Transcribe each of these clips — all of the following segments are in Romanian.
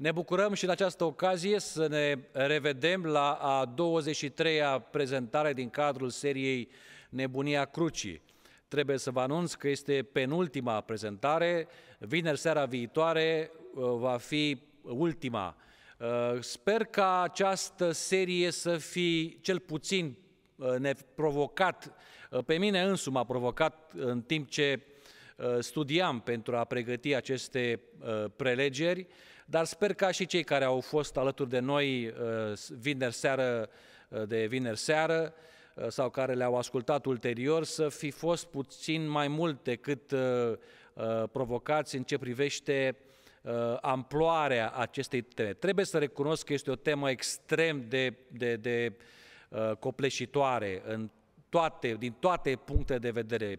Ne bucurăm și în această ocazie să ne revedem la a 23-a prezentare din cadrul seriei Nebunia Crucii. Trebuie să vă anunț că este penultima prezentare. Vineri seara viitoare uh, va fi ultima. Uh, sper ca această serie să fi cel puțin uh, neprovocat pe mine însumi m-a provocat în timp ce studiam pentru a pregăti aceste prelegeri dar sper ca și cei care au fost alături de noi uh, vineri seară uh, de vineri seară uh, sau care le-au ascultat ulterior să fi fost puțin mai mult decât provocați în ce privește amploarea acestei teme. Trebuie să recunosc că este o temă extrem de, de, de copleșitoare în toate, din toate punctele de vedere,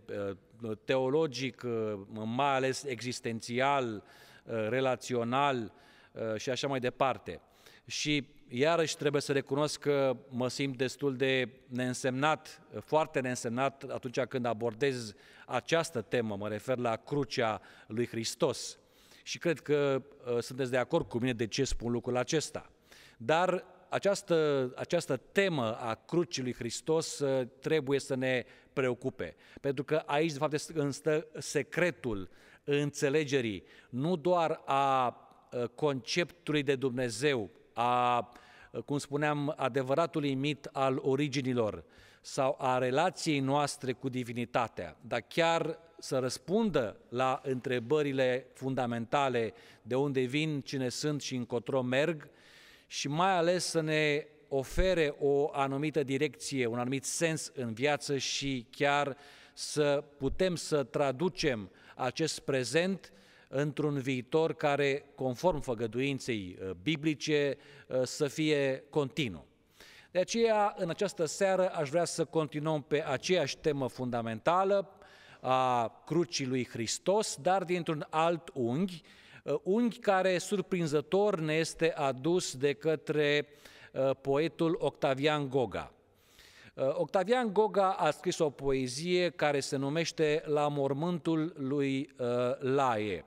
teologic, mai ales existențial, Uh, relațional uh, și așa mai departe. Și iarăși trebuie să recunosc că mă simt destul de neînsemnat, foarte neînsemnat atunci când abordez această temă, mă refer la crucea lui Hristos. Și cred că uh, sunteți de acord cu mine de ce spun lucrul acesta. Dar această, această temă a crucii lui Hristos trebuie să ne preocupe, pentru că aici, de fapt, stă secretul înțelegerii, nu doar a conceptului de Dumnezeu, a, cum spuneam, adevăratului mit al originilor sau a relației noastre cu divinitatea, dar chiar să răspundă la întrebările fundamentale de unde vin, cine sunt și încotro merg și mai ales să ne ofere o anumită direcție, un anumit sens în viață și chiar să putem să traducem acest prezent într-un viitor care, conform făgăduinței uh, biblice, uh, să fie continuu. De aceea, în această seară, aș vrea să continuăm pe aceeași temă fundamentală a crucii lui Hristos, dar dintr-un alt unghi, uh, unghi care surprinzător ne este adus de către poetul Octavian Goga. Uh, Octavian Goga a scris o poezie care se numește La mormântul lui uh, Laie.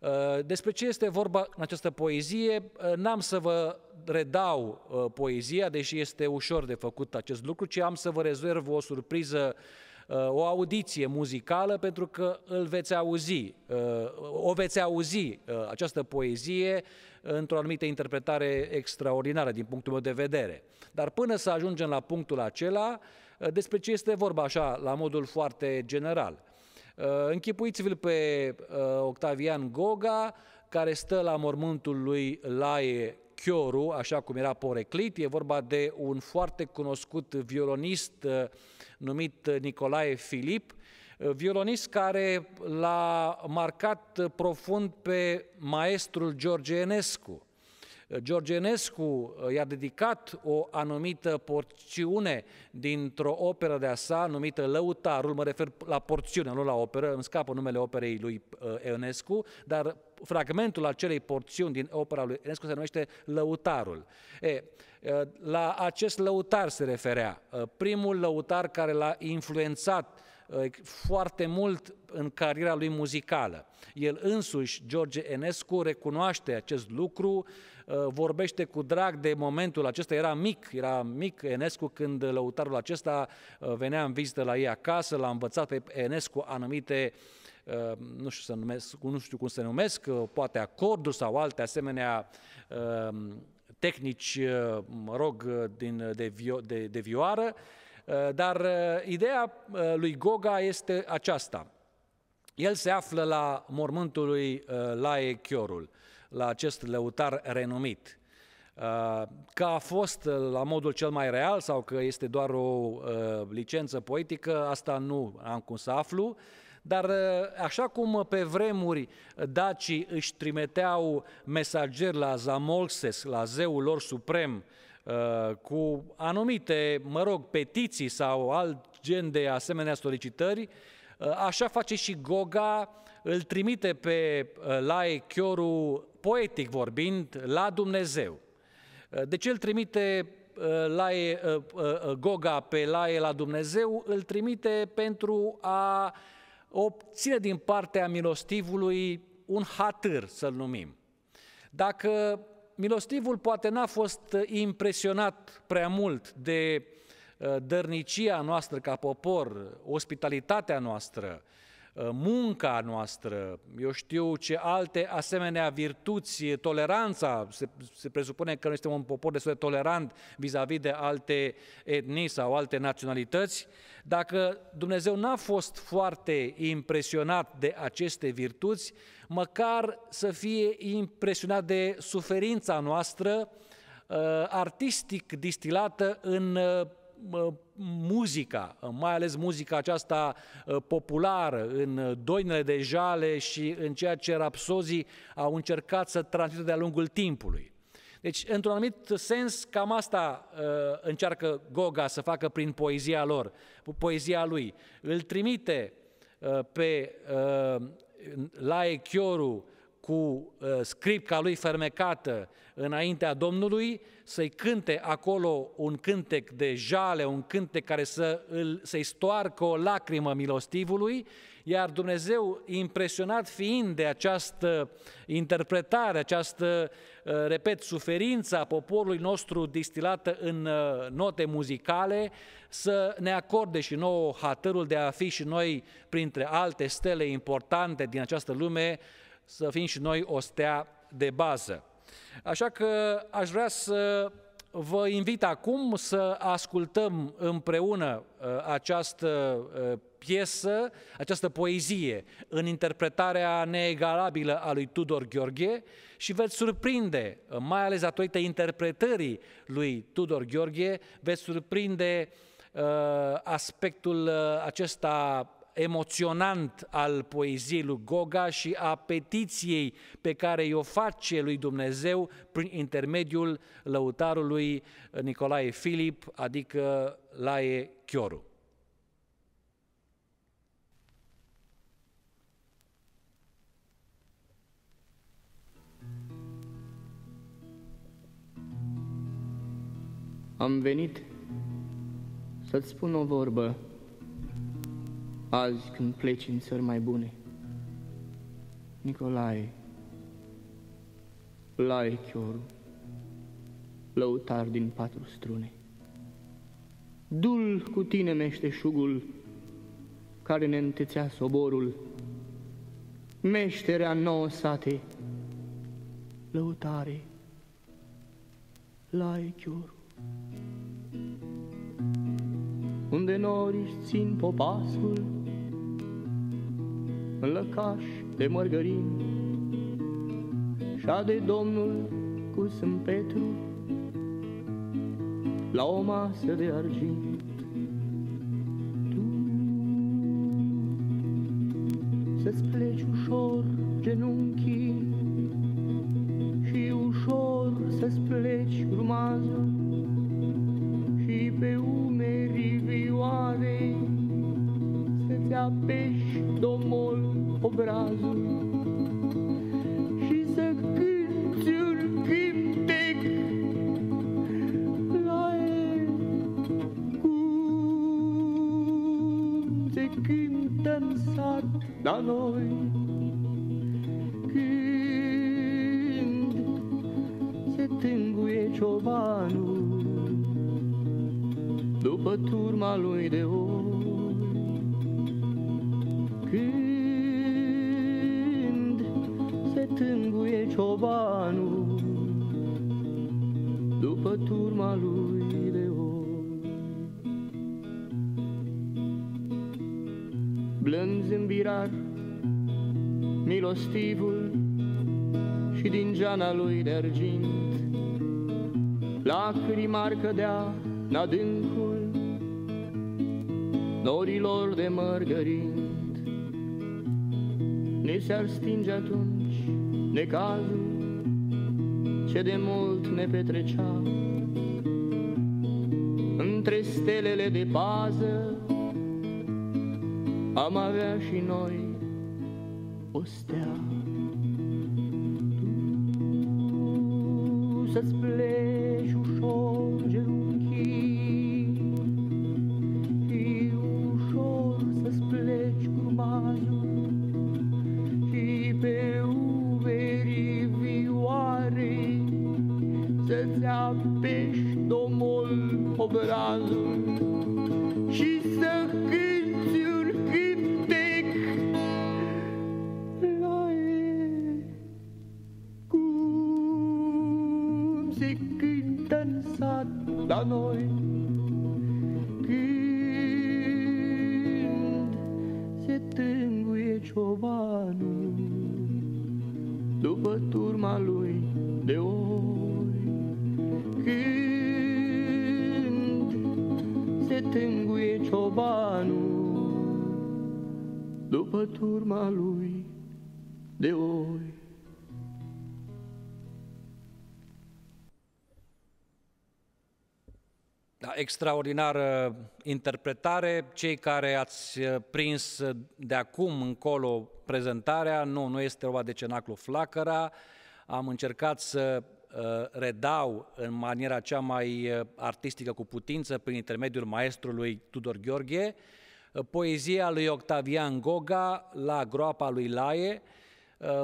Uh, despre ce este vorba în această poezie, n-am să vă redau poezia, deși este ușor de făcut acest lucru, ci am să vă rezerv o surpriză uh, Uh, o audiție muzicală pentru că îl veți auzi, uh, o veți auzi uh, această poezie într-o anumită interpretare extraordinară din punctul meu de vedere. Dar până să ajungem la punctul acela, despre ce este vorba așa, la modul foarte general. Închipuiți-vă pe Octavian Goga, care stă la mormântul lui Laie Chioru, așa cum era poreclit, e vorba de un foarte cunoscut violonist uh, numit Nicolae Filip, violonist care l-a marcat profund pe maestrul George Enescu. George Enescu i-a dedicat o anumită porțiune dintr-o operă de-a sa numită Lăutarul, mă refer la porțiune, nu la operă, îmi scapă numele operei lui uh, Enescu, dar fragmentul acelei porțiuni din opera lui Enescu se numește Lăutarul. E, la acest lăutar se referea, primul lăutar care l-a influențat foarte mult în cariera lui muzicală. El însuși, George Enescu, recunoaște acest lucru, vorbește cu drag de momentul acesta, era mic, era mic Enescu când lăutarul acesta venea în vizită la ei acasă, l-a învățat pe Enescu anumite uh, Uh, nu știu, să numesc, nu știu cum se numesc, uh, poate acorduri sau alte asemenea uh, tehnici, mă rog, din, de, vio, de, de vioară, dar ideea lui Goga este aceasta. El se află la mormântul lui Lae Chiorul, la acest lăutar renumit. Că a fost la modul cel mai real sau că este doar o licență poetică, asta nu am cum să aflu, dar ă, așa cum pe vremuri dacii își trimiteau mesageri la Zamolxes, la zeul lor suprem, ă, cu anumite, mă rog, petiții sau alt gen de asemenea solicitări, ă, așa face și Goga, îl trimite pe Lae Chioru, poetic vorbind, la Dumnezeu. De Deci el trimite Lae, Goga pe Lae la Dumnezeu, îl trimite pentru a obține din partea milostivului un hatâr, să-l numim. Dacă milostivul poate n-a fost impresionat prea mult de uh, dărnicia noastră ca popor, ospitalitatea noastră, Uh, munca noastră, eu știu ce alte asemenea virtuți, toleranța, se, se presupune că noi suntem un popor destul de tolerant vis-a-vis de alte etnii sau alte naționalități, dacă Dumnezeu n-a fost foarte impresionat de aceste virtuți, măcar să fie impresionat de suferința noastră uh, artistic distilată în uh, muzica, mai ales muzica aceasta uh, populară, în uh, doinele de jale și în ceea ce rapsozii au încercat să transmită de-a lungul timpului. Deci, într-un anumit sens, cam asta uh, încearcă Goga să facă prin poezia lor, poezia lui. Îl trimite uh, pe uh, Lae Chioru cu uh, scripca lui fermecată înaintea Domnului, să-i cânte acolo un cântec de jale, un cântec care să îl, să-i stoarcă o lacrimă milostivului, iar Dumnezeu, impresionat fiind de această interpretare, această, uh, repet, suferința poporului nostru distilată în uh, note muzicale, să ne acorde și nouă hatărul de a fi și noi printre alte stele importante din această lume, să fim și noi o stea de bază. Așa că aș vrea să vă invit acum să ascultăm împreună uh, această uh, piesă, această poezie, în interpretarea neegalabilă a lui Tudor Gheorghe și veți surprinde, uh, mai ales datorită interpretării lui Tudor Gheorghe, veți surprinde aspectul acesta emoționant al poeziei lui Goga și a petiției pe care i-o face lui Dumnezeu prin intermediul lăutarului Nicolae Filip, adică Lae Chioru. Am venit să-ți spun o vorbă azi când pleci în țări mai bune. Nicolae, Lae Chioru, lăutar din patru strune, Dul cu tine meșteșugul care ne întețea soborul, meșterea nouă sate, lăutare, Lae Chioru. Unde nori țin popasul, în lăcaș de mărgărin de Domnul cu Sânt Petru la o masă de argint. cădea în adâncul norilor de mărgărind. Ne s-ar stinge atunci necazul ce de mult ne petrecea între stelele de pază am avea și noi o stea. Tu să-ți plec. extraordinară interpretare. Cei care ați eh, prins eh, de acum încolo prezentarea, nu, nu este vorba de Cenaclu Flacăra. Am încercat să eh, redau în maniera cea mai artistică cu putință prin intermediul maestrului Tudor Gheorghe poezia lui Octavian Goga la groapa lui Laie,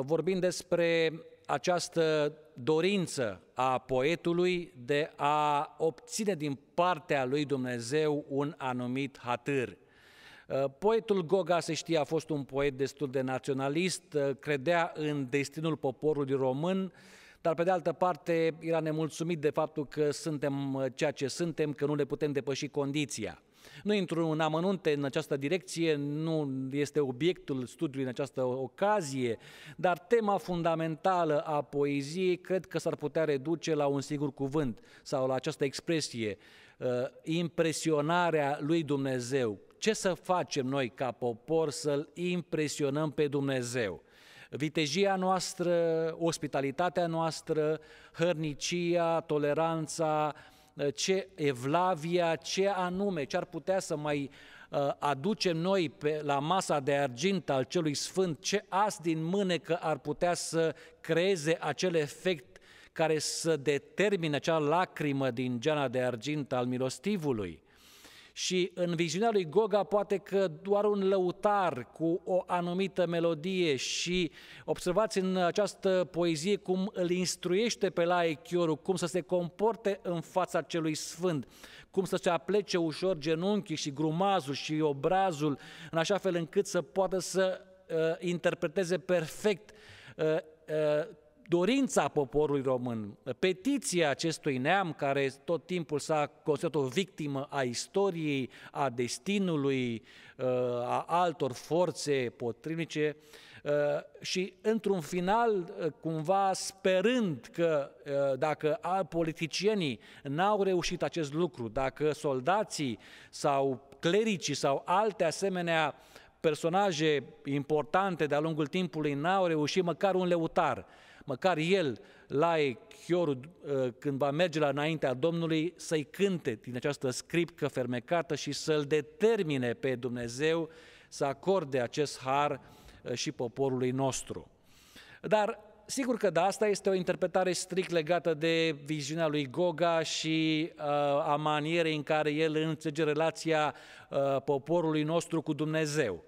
vorbind despre această dorință a poetului de a obține din partea lui Dumnezeu un anumit hatâr. Uh, poetul Goga, se știe, a fost un poet destul de naționalist, uh, credea în destinul poporului român, dar pe de altă parte era nemulțumit de faptul că suntem uh, ceea ce suntem, că nu le putem depăși condiția. Nu intru în amănunte în această direcție, nu este obiectul studiului în această ocazie, dar tema fundamentală a poeziei cred că s-ar putea reduce la un singur cuvânt sau la această expresie, uh, impresionarea lui Dumnezeu. Ce să facem noi ca popor să-L impresionăm pe Dumnezeu? vitejia noastră, ospitalitatea noastră, hărnicia, toleranța, Ă, ce evlavia, ce anume, ce ar putea să mai ă, aducem noi pe, la masa de argint al celui sfânt, ce as din mânecă ar putea să creeze acel efect care să determine acea lacrimă din geana de argint al milostivului. Și în viziunea lui Goga poate că doar un lăutar cu o anumită melodie și observați în această poezie cum îl instruiește pe la Echioru, cum să se comporte în fața celui sfânt, cum să se aplece ușor genunchii și grumazul și obrazul, în așa fel încât să poată să uh, interpreteze perfect uh, uh, dorința poporului român, petiția acestui neam care tot timpul s-a considerat o victimă a istoriei, a destinului, uh, a altor forțe potrivnice uh, și într-un final uh, cumva sperând că dacă politicienii n-au reușit acest lucru, dacă soldații sau clericii sau alte asemenea personaje importante de-a lungul timpului n-au reușit măcar un leutar măcar el, la Echior, uh, când va merge la înaintea Domnului, să-i cânte din această scripcă fermecată și să-l determine pe Dumnezeu să acorde acest har uh, și poporului nostru. Dar sigur că da, asta este o interpretare strict legată de viziunea lui Goga și uh, a manierei în care el înțelege relația uh, poporului nostru cu Dumnezeu.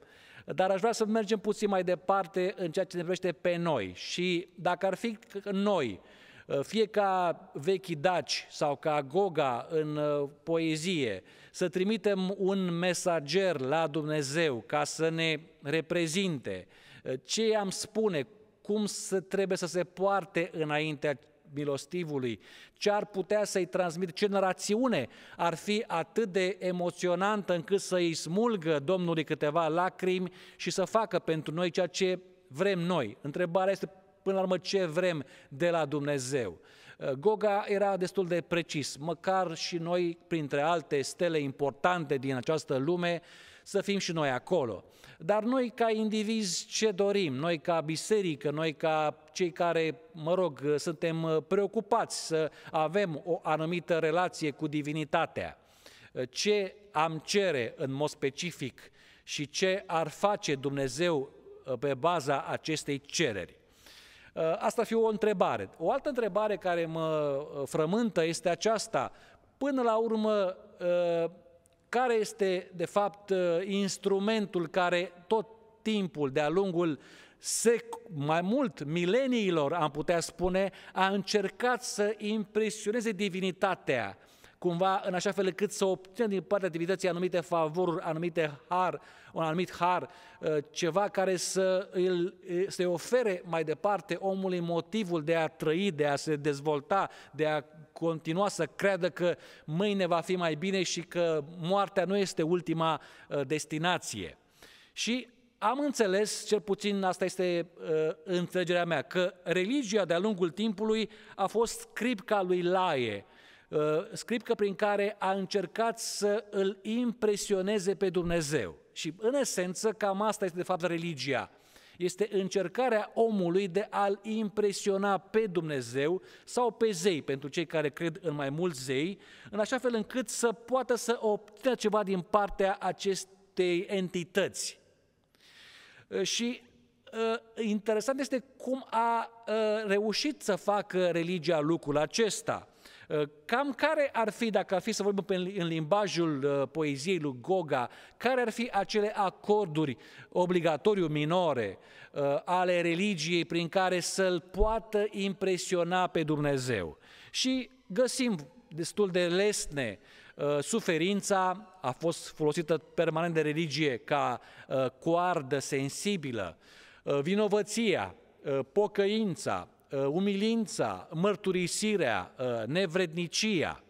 Dar aș vrea să mergem puțin mai departe în ceea ce ne privește pe noi. Și dacă ar fi noi, uh, fie ca vechi daci sau ca Goga în uh, poezie, să trimitem un mesager la Dumnezeu ca să ne reprezinte uh, ce am spune, cum să trebuie să se poarte înaintea milostivului, ce ar putea să-i transmit, ce narațiune ar fi atât de emoționantă încât să-i smulgă Domnului câteva lacrimi și să facă pentru noi ceea ce vrem noi. Întrebarea este până la urmă ce vrem de la Dumnezeu. Uh, Goga era destul de precis, măcar și noi, printre alte stele importante din această lume, să fim și noi acolo. Dar noi ca indivizi ce dorim? Noi ca biserică, noi ca cei care, mă rog, suntem uh, preocupați să avem o anumită relație cu divinitatea. Uh, ce am cere în mod specific și ce ar face Dumnezeu uh, pe baza acestei cereri? Asta fi o întrebare. O altă întrebare care mă frământă este aceasta. Până la urmă, care este, de fapt, uh, instrumentul care tot timpul, de-a lungul sec- mai mult mileniilor, am putea spune, a încercat să impresioneze divinitatea, cumva în așa fel încât să obțină din partea divinității anumite favoruri, anumite har, un anumit har, uh, ceva care să îl, uh, să ofere mai departe omului motivul de a trăi, de a se dezvolta, de a continua să creadă că mâine va fi mai bine și că moartea nu este ultima uh, destinație. Și am înțeles, cel puțin asta este uh, înțelegerea mea, că religia de-a lungul timpului a fost scripca lui Laie, uh, scripca prin care a încercat să îl impresioneze pe Dumnezeu. Și în esență, cam asta este de fapt religia este încercarea omului de a-L impresiona pe Dumnezeu sau pe zei, pentru cei care cred în mai mulți zei, în așa fel încât să poată să obțină ceva din partea acestei entități. Uh, și uh, interesant este cum a uh, reușit să facă religia lucrul acesta. Ă, cam care ar fi, dacă ar fi să vorbim în limbajul ă, poeziei lui Goga, care ar fi acele acorduri obligatoriu minore ă, ale religiei prin care să-l poată impresiona pe Dumnezeu? Și găsim destul de lesne suferința a fost folosită permanent de religie ca coardă sensibilă, vinovăția, pocăința, Uh, umilința, mărturisirea, uh, nevrednicia,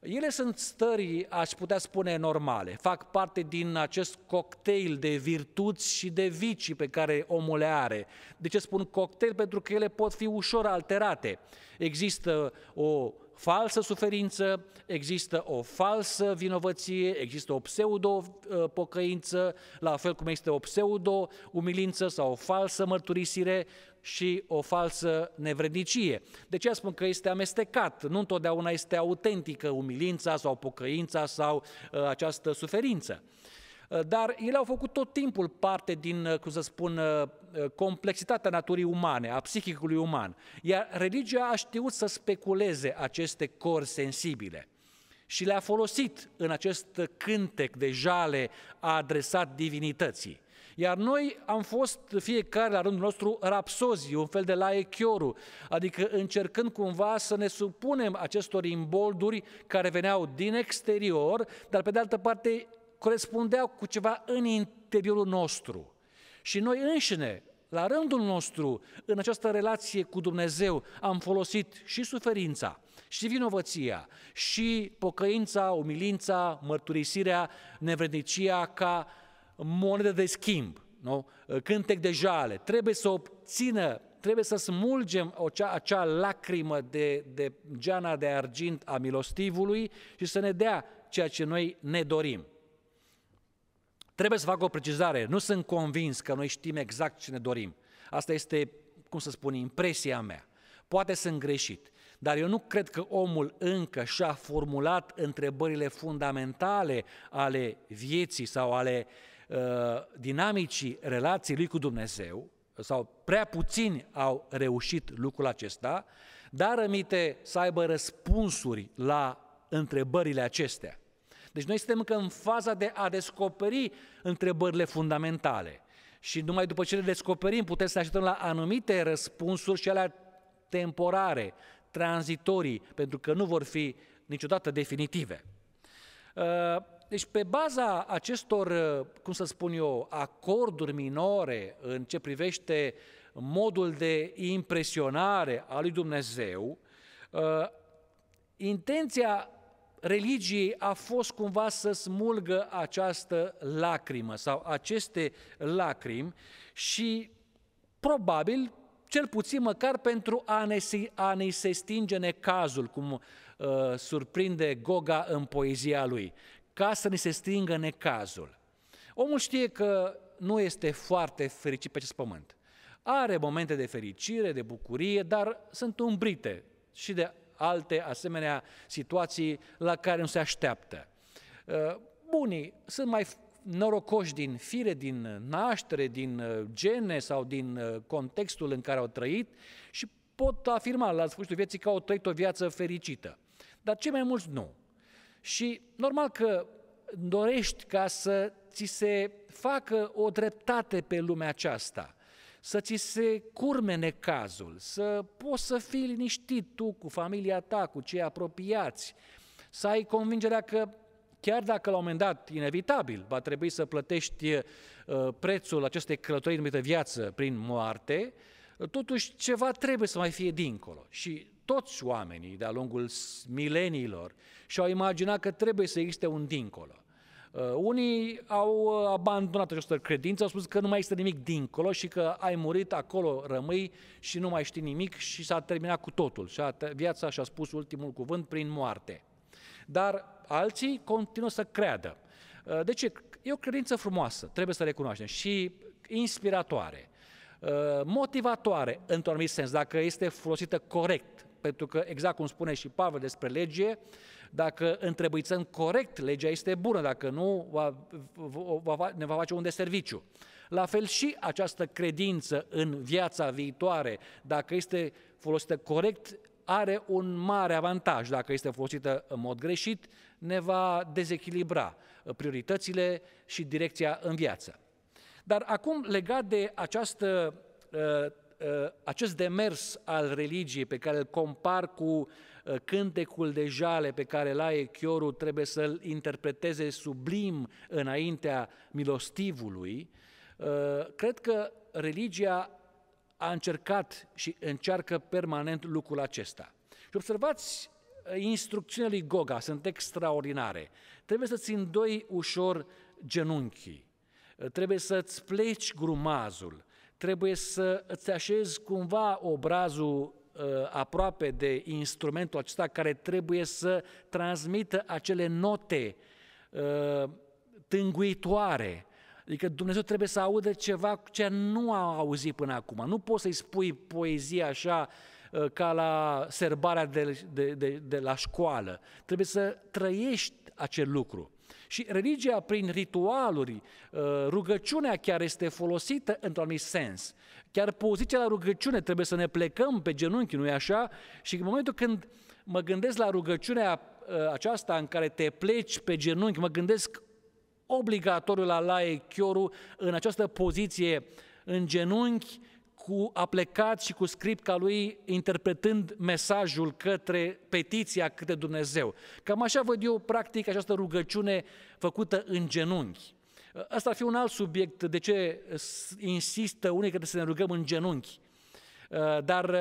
ele sunt stări, aș putea spune, normale. Fac parte din acest cocktail de virtuți și de vicii pe care omul le are. De ce spun cocktail? Pentru că ele pot fi ușor alterate. Există o falsă suferință, există o falsă vinovăție, există o pseudo-pocăință, la fel cum este o pseudo-umilință sau o falsă mărturisire și o falsă nevrednicie. De ce spun că este amestecat? Nu întotdeauna este autentică umilința sau pocăința sau uh, această suferință. Uh, Uh, dar ele au făcut tot timpul parte din, uh, cum să spun, uh, complexitatea naturii umane, a psihicului uman. Iar religia a știut să speculeze aceste cori sensibile și le-a folosit în acest cântec de jale adresat divinității. Iar noi am fost fiecare la rândul nostru rapsozi, un fel de laechioru, adică încercând cumva să ne supunem acestor imbolduri care veneau din exterior, dar pe de altă parte corespundeau cu ceva în interiorul nostru. Și noi înșine, la rândul nostru, în această relație cu Dumnezeu, am folosit și suferința, și vinovăția, și pocăința, umilința, mărturisirea, nevrednicia ca monedă de schimb, nu? cântec de jale. Trebuie să obțină trebuie să smulgem acea, acea lacrimă de, de geana de argint a milostivului și să ne dea ceea ce noi ne dorim. Trebuie să fac o precizare. Nu sunt convins că noi știm exact ce ne dorim. Asta este, cum să spun, impresia mea. Poate sunt greșit, dar eu nu cred că omul încă și-a formulat întrebările fundamentale ale vieții sau ale uh, dinamicii relației lui cu Dumnezeu, sau prea puțini au reușit lucrul acesta, dar rămite să aibă răspunsuri la întrebările acestea. Deci noi suntem încă în faza de a descoperi întrebările fundamentale. Și numai după ce le descoperim, putem să ne așteptăm la anumite răspunsuri și alea temporare, tranzitorii, pentru că nu vor fi niciodată definitive. Uh, deci pe baza acestor, uh, cum să spun eu, acorduri minore în ce privește modul de impresionare a lui Dumnezeu, uh, intenția religiei a fost cumva să smulgă această lacrimă sau aceste lacrimi și probabil cel puțin măcar pentru a ne, a ne se stinge necazul, cum uh, surprinde Goga în poezia lui, ca să ne se stingă necazul. Omul știe că nu este foarte fericit pe acest pământ. Are momente de fericire, de bucurie, dar sunt umbrite și de alte asemenea situații la care nu se așteaptă. Bunii uh, sunt mai norocoși din fire, din naștere, din uh, gene sau din uh, contextul în care au trăit și pot afirma la sfârșitul vieții că au trăit o viață fericită. Dar cei mai mulți nu. Și normal că dorești ca să ți se facă o dreptate pe lumea aceasta – să ți se curme cazul, să poți să fii liniștit tu cu familia ta, cu cei apropiați, să ai convingerea că chiar dacă la un moment dat, inevitabil, va trebui să plătești uh, prețul acestei călătorii numită viață prin moarte, totuși ceva trebuie să mai fie dincolo. Și toți oamenii de-a lungul mileniilor și-au imaginat că trebuie să existe un dincolo. Uh, unii au uh, abandonat această credință, au spus că nu mai este nimic dincolo și că ai murit, acolo rămâi și nu mai știi nimic și s-a terminat cu totul. Și viața și-a spus ultimul cuvânt prin moarte. Dar alții continuă să creadă. deci e o credință frumoasă, trebuie să recunoaștem, și inspiratoare, motivatoare într-un anumit sens, dacă este folosită corect pentru că, exact cum spune și Pavel despre lege, dacă întrebuițăm corect, legea este bună, dacă nu, va, va, ne va face un deserviciu. La fel și această credință în viața viitoare, dacă este folosită corect, are un mare avantaj. Dacă este folosită în mod greșit, ne va dezechilibra prioritățile și direcția în viață. Dar acum, legat de această uh, Uh, acest demers al religiei pe care îl compar cu uh, cântecul de jale pe care la Echiorul trebuie să-l interpreteze sublim înaintea milostivului, uh, cred că religia a încercat și încearcă permanent lucrul acesta. Și observați instrucțiunile lui Goga, sunt extraordinare. Trebuie să-ți îndoi ușor genunchii, trebuie să-ți pleci grumazul, trebuie să îți așezi cumva obrazul uh, aproape de instrumentul acesta care trebuie să transmită acele note uh, tânguitoare. Adică Dumnezeu trebuie să audă ceva ce nu a auzit până acum. Nu poți să-i spui poezie așa uh, ca la serbarea de, de, de, de la școală. Trebuie să trăiești acel lucru. Și religia prin ritualuri, uh, rugăciunea chiar este folosită într-un anumit sens. Chiar poziția la rugăciune trebuie să ne plecăm pe genunchi, nu-i așa? Și în momentul când mă gândesc la rugăciunea uh, aceasta în care te pleci pe genunchi, mă gândesc obligatoriu la laie chioru în această poziție în genunchi, cu aplecat și cu scripca lui, interpretând mesajul către petiția către Dumnezeu. Cam așa văd eu, practic, această rugăciune făcută în genunchi. Asta ar fi un alt subiect, de ce insistă unii că să ne rugăm în genunchi. Dar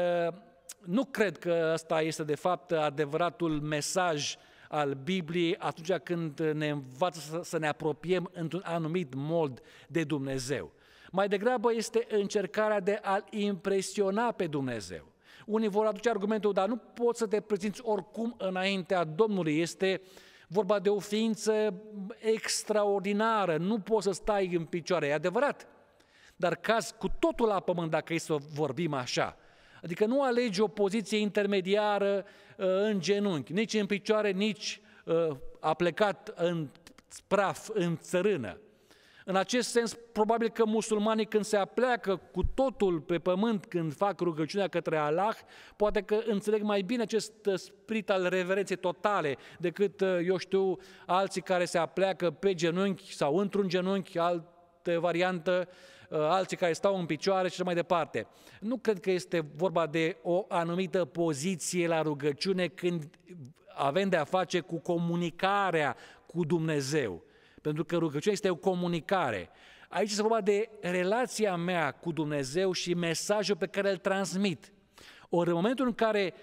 nu cred că asta este de fapt adevăratul mesaj al Bibliei atunci când ne învață să ne apropiem într-un anumit mod de Dumnezeu. Mai degrabă este încercarea de a-L impresiona pe Dumnezeu. Unii vor aduce argumentul, dar nu poți să te prezinți oricum înaintea Domnului. Este vorba de o ființă extraordinară, nu poți să stai în picioare, e adevărat. Dar caz cu totul la pământ dacă e să vorbim așa. Adică nu alegi o poziție intermediară uh, în genunchi, nici în picioare, nici uh, a plecat în praf, în țărână. În acest sens, probabil că musulmanii când se apleacă cu totul pe pământ, când fac rugăciunea către Allah, poate că înțeleg mai bine acest uh, sprit al reverenței totale decât, uh, eu știu, alții care se apleacă pe genunchi sau într-un genunchi, altă variantă, uh, alții care stau în picioare și așa mai departe. Nu cred că este vorba de o anumită poziție la rugăciune când avem de a face cu comunicarea cu Dumnezeu pentru că rugăciunea este o comunicare. Aici este vorba de relația mea cu Dumnezeu și mesajul pe care îl transmit. Ori în momentul în care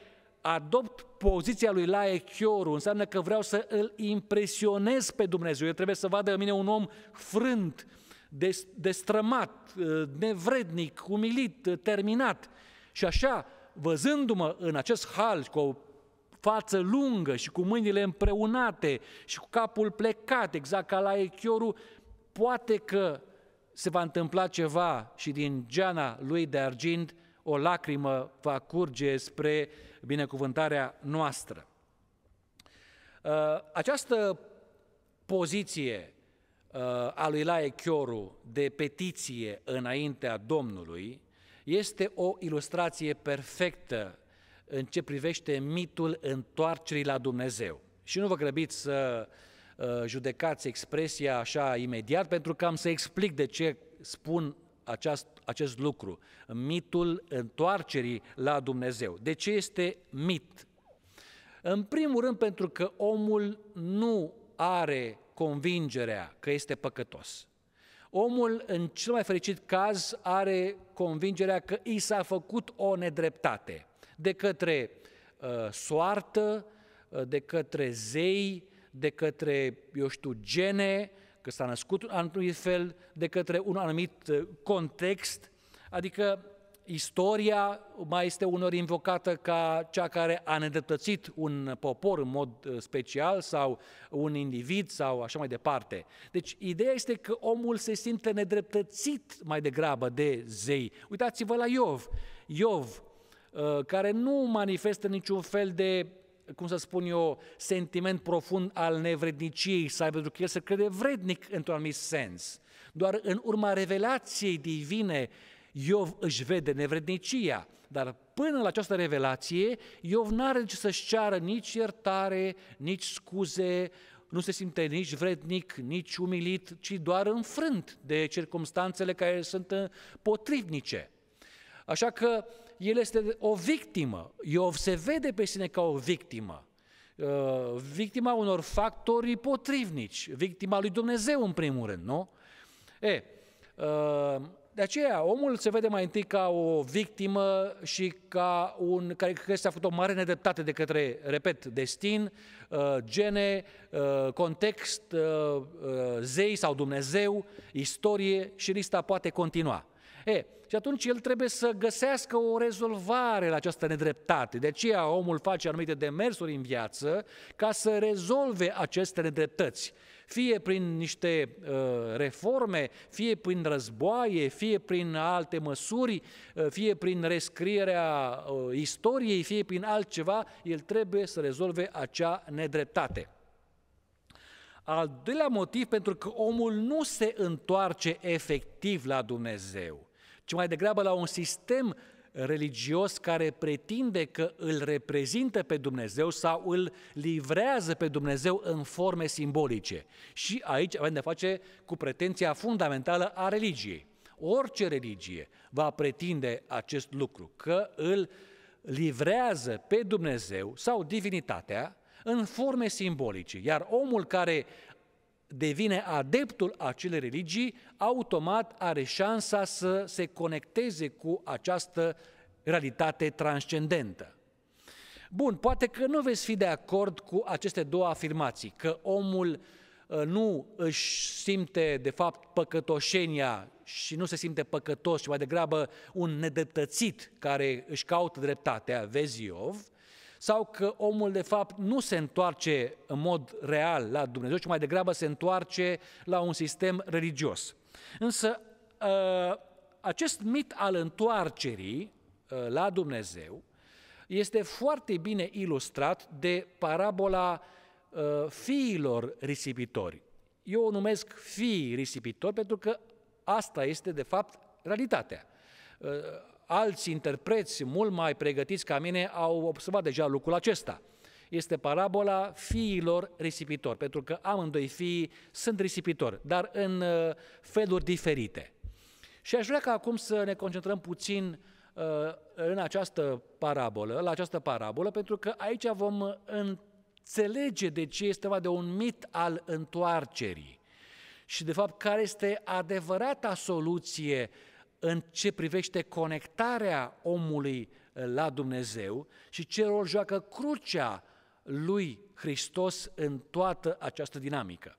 adopt poziția lui Lae Chioru, înseamnă că vreau să îl impresionez pe Dumnezeu. Eu trebuie să vadă în mine un om frânt, destrămat, nevrednic, umilit, terminat. Și așa, văzându-mă în acest hal, cu o față lungă și cu mâinile împreunate și cu capul plecat, exact ca la Echioru, poate că se va întâmpla ceva și din geana lui de argint o lacrimă va curge spre binecuvântarea noastră. Uh, această poziție uh, a lui Laie Chioru de petiție înaintea Domnului este o ilustrație perfectă în ce privește mitul întoarcerii la Dumnezeu. Și nu vă grăbiți să uh, judecați expresia așa imediat, pentru că am să explic de ce spun aceast, acest lucru, mitul întoarcerii la Dumnezeu. De ce este mit? În primul rând pentru că omul nu are convingerea că este păcătos. Omul, în cel mai fericit caz, are convingerea că i s-a făcut o nedreptate – de către uh, soartă, uh, de către zei, de către, eu știu, gene, că s-a născut un anumit fel, de către un anumit uh, context, adică istoria mai este unor invocată ca cea care a nedătățit un popor în mod uh, special sau un individ sau așa mai departe. Deci ideea este că omul se simte nedreptățit mai degrabă de zei. Uitați-vă la Iov. Iov Uh, care nu manifestă niciun fel de cum să spun eu, sentiment profund al nevredniciei să aibă, pentru că el se crede vrednic într-un anumit sens. Doar în urma revelației divine, Iov își vede nevrednicia, dar până la această revelație, Iov nu are ce să-și ceară nici iertare, nici scuze, nu se simte nici vrednic, nici umilit, ci doar înfrânt de circumstanțele care sunt uh, potrivnice. Așa că el este o victimă. Iov se vede pe sine ca o victimă. Uh, victima unor factori potrivnici, victima lui Dumnezeu în primul rând, nu? E, uh, de aceea, omul se vede mai întâi ca o victimă și ca un care că s-a făcut o mare nedreptate de către, repet, destin, uh, gene, context, zei sau Dumnezeu, istorie și lista poate continua. E, și atunci el trebuie să găsească o rezolvare la această nedreptate. De aceea omul face anumite demersuri în viață ca să rezolve aceste nedreptăți. Fie prin niște uh, reforme, fie prin războaie, fie prin alte măsuri, uh, fie prin rescrierea uh, istoriei, fie prin altceva, el trebuie să rezolve acea nedreptate. Al doilea motiv pentru că omul nu se întoarce efectiv la Dumnezeu ci mai degrabă la un sistem religios care pretinde că îl reprezintă pe Dumnezeu sau îl livrează pe Dumnezeu în forme simbolice. Și aici avem de face cu pretenția fundamentală a religiei. Orice religie va pretinde acest lucru, că îl livrează pe Dumnezeu sau divinitatea în forme simbolice, iar omul care devine adeptul acelei religii, automat are șansa să se conecteze cu această realitate transcendentă. Bun, poate că nu veți fi de acord cu aceste două afirmații, că omul ă, nu își simte, de fapt, păcătoșenia și nu se simte păcătos, ci mai degrabă un nedreptățit care își caută dreptatea, vezi Iov, sau că omul de fapt nu se întoarce în mod real la Dumnezeu, ci mai degrabă se întoarce la un sistem religios. Însă ă, acest mit al întoarcerii ă, la Dumnezeu este foarte bine ilustrat de parabola ă, fiilor risipitori. Eu o numesc fii risipitori pentru că asta este de fapt realitatea Alți interpreți mult mai pregătiți ca mine au observat deja lucrul acesta. Este parabola fiilor risipitori, pentru că amândoi fii sunt risipitori, dar în uh, feluri diferite. Și aș vrea ca acum să ne concentrăm puțin uh, în această parabolă, la această parabolă, pentru că aici vom înțelege de ce este vorba de un mit al întoarcerii și, de fapt, care este adevărata soluție în ce privește conectarea omului eh, la Dumnezeu și ce rol joacă crucea lui Hristos în toată această dinamică.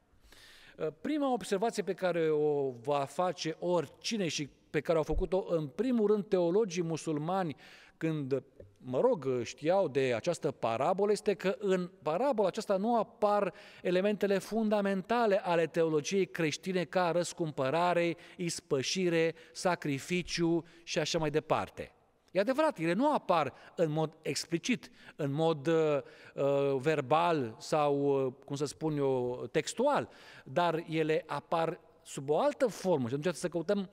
Eh, prima observație pe care o va face oricine și pe care au făcut-o în primul rând teologii musulmani când mă rog, știau de această parabolă este că în parabola aceasta nu apar elementele fundamentale ale teologiei creștine ca răscumpărare, ispășire, sacrificiu și așa mai departe. E adevărat, ele nu apar în mod explicit, în mod uh, uh verbal sau, uh, cum să spun eu, textual, dar ele apar sub o altă formă și atunci să căutăm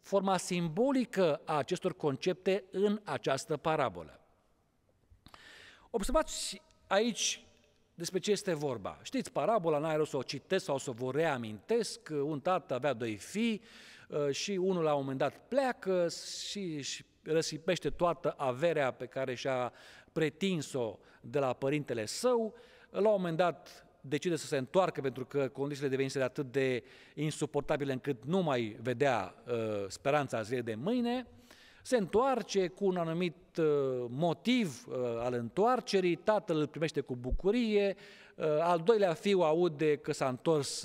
forma simbolică a acestor concepte în această parabolă. Observați aici despre ce este vorba. Știți, parabola, n-ai rost să o citesc sau să vă reamintesc, uh, un tată avea doi fii uh, și unul la un moment dat pleacă și, răsipește toată averea pe care și-a pretins-o de la părintele său. La un moment dat decide să se întoarcă pentru că condițiile devenise atât de insuportabile încât nu mai vedea uh, speranța zilei de mâine se întoarce cu un anumit uh, motiv uh, al întoarcerii, tatăl îl primește cu bucurie, uh, al doilea fiu aude că s-a întors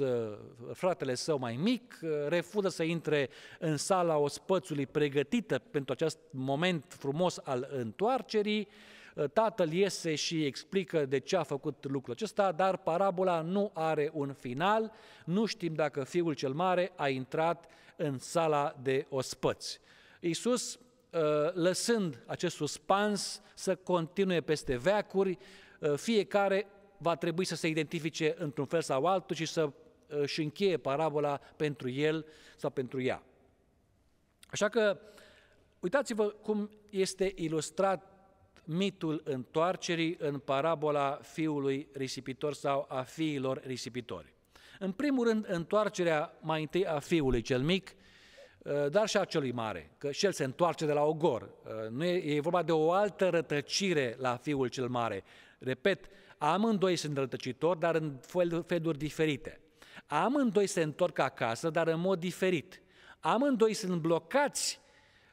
fratele său mai mic, refuză să intre în sala ospățului pregătită pentru acest moment frumos al întoarcerii, tatăl iese și explică de ce a făcut lucrul acesta, dar parabola nu are un final, nu știm dacă fiul cel mare a intrat în sala de ospăți. Iisus Uh, lăsând acest suspans să continue peste veacuri, uh, fiecare va trebui să se identifice într-un fel sau altul și să își uh, încheie parabola pentru el sau pentru ea. Așa că uitați-vă cum este ilustrat mitul întoarcerii în parabola fiului risipitor sau a fiilor risipitori. În primul rând, întoarcerea mai întâi a fiului cel mic Eh, dar și a celui mare, că și el se întoarce de la ogor. Eh, nu e, e vorba de o altă rătăcire la fiul cel mare. Repet, amândoi sunt rătăcitori, dar în feluri diferite. Amândoi se întorc acasă, dar în mod diferit. Amândoi sunt blocați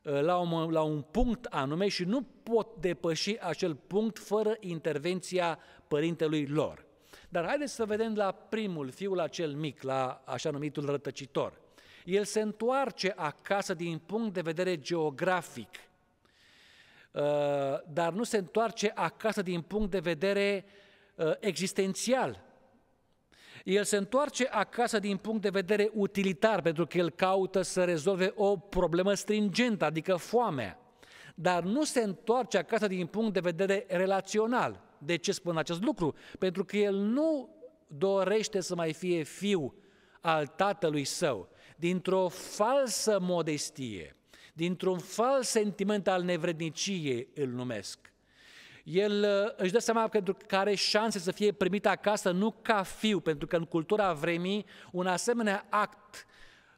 eh, la un, la un punct anume și nu pot depăși acel punct fără intervenția părintelui lor. Dar haideți să vedem la primul, fiul acel mic, la așa numitul rătăcitor. El se întoarce acasă din punct de vedere geografic, uh, dar nu se întoarce acasă din punct de vedere uh, existențial. El se întoarce acasă din punct de vedere utilitar, pentru că el caută să rezolve o problemă stringentă, adică foamea. Dar nu se întoarce acasă din punct de vedere relațional. De ce spun acest lucru? Pentru că el nu dorește să mai fie fiu al tatălui său, dintr-o falsă modestie, dintr-un fals sentiment al nevredniciei îl numesc. El uh, își dă seama pentru că are șanse să fie primit acasă nu ca fiu, pentru că în cultura vremii un asemenea act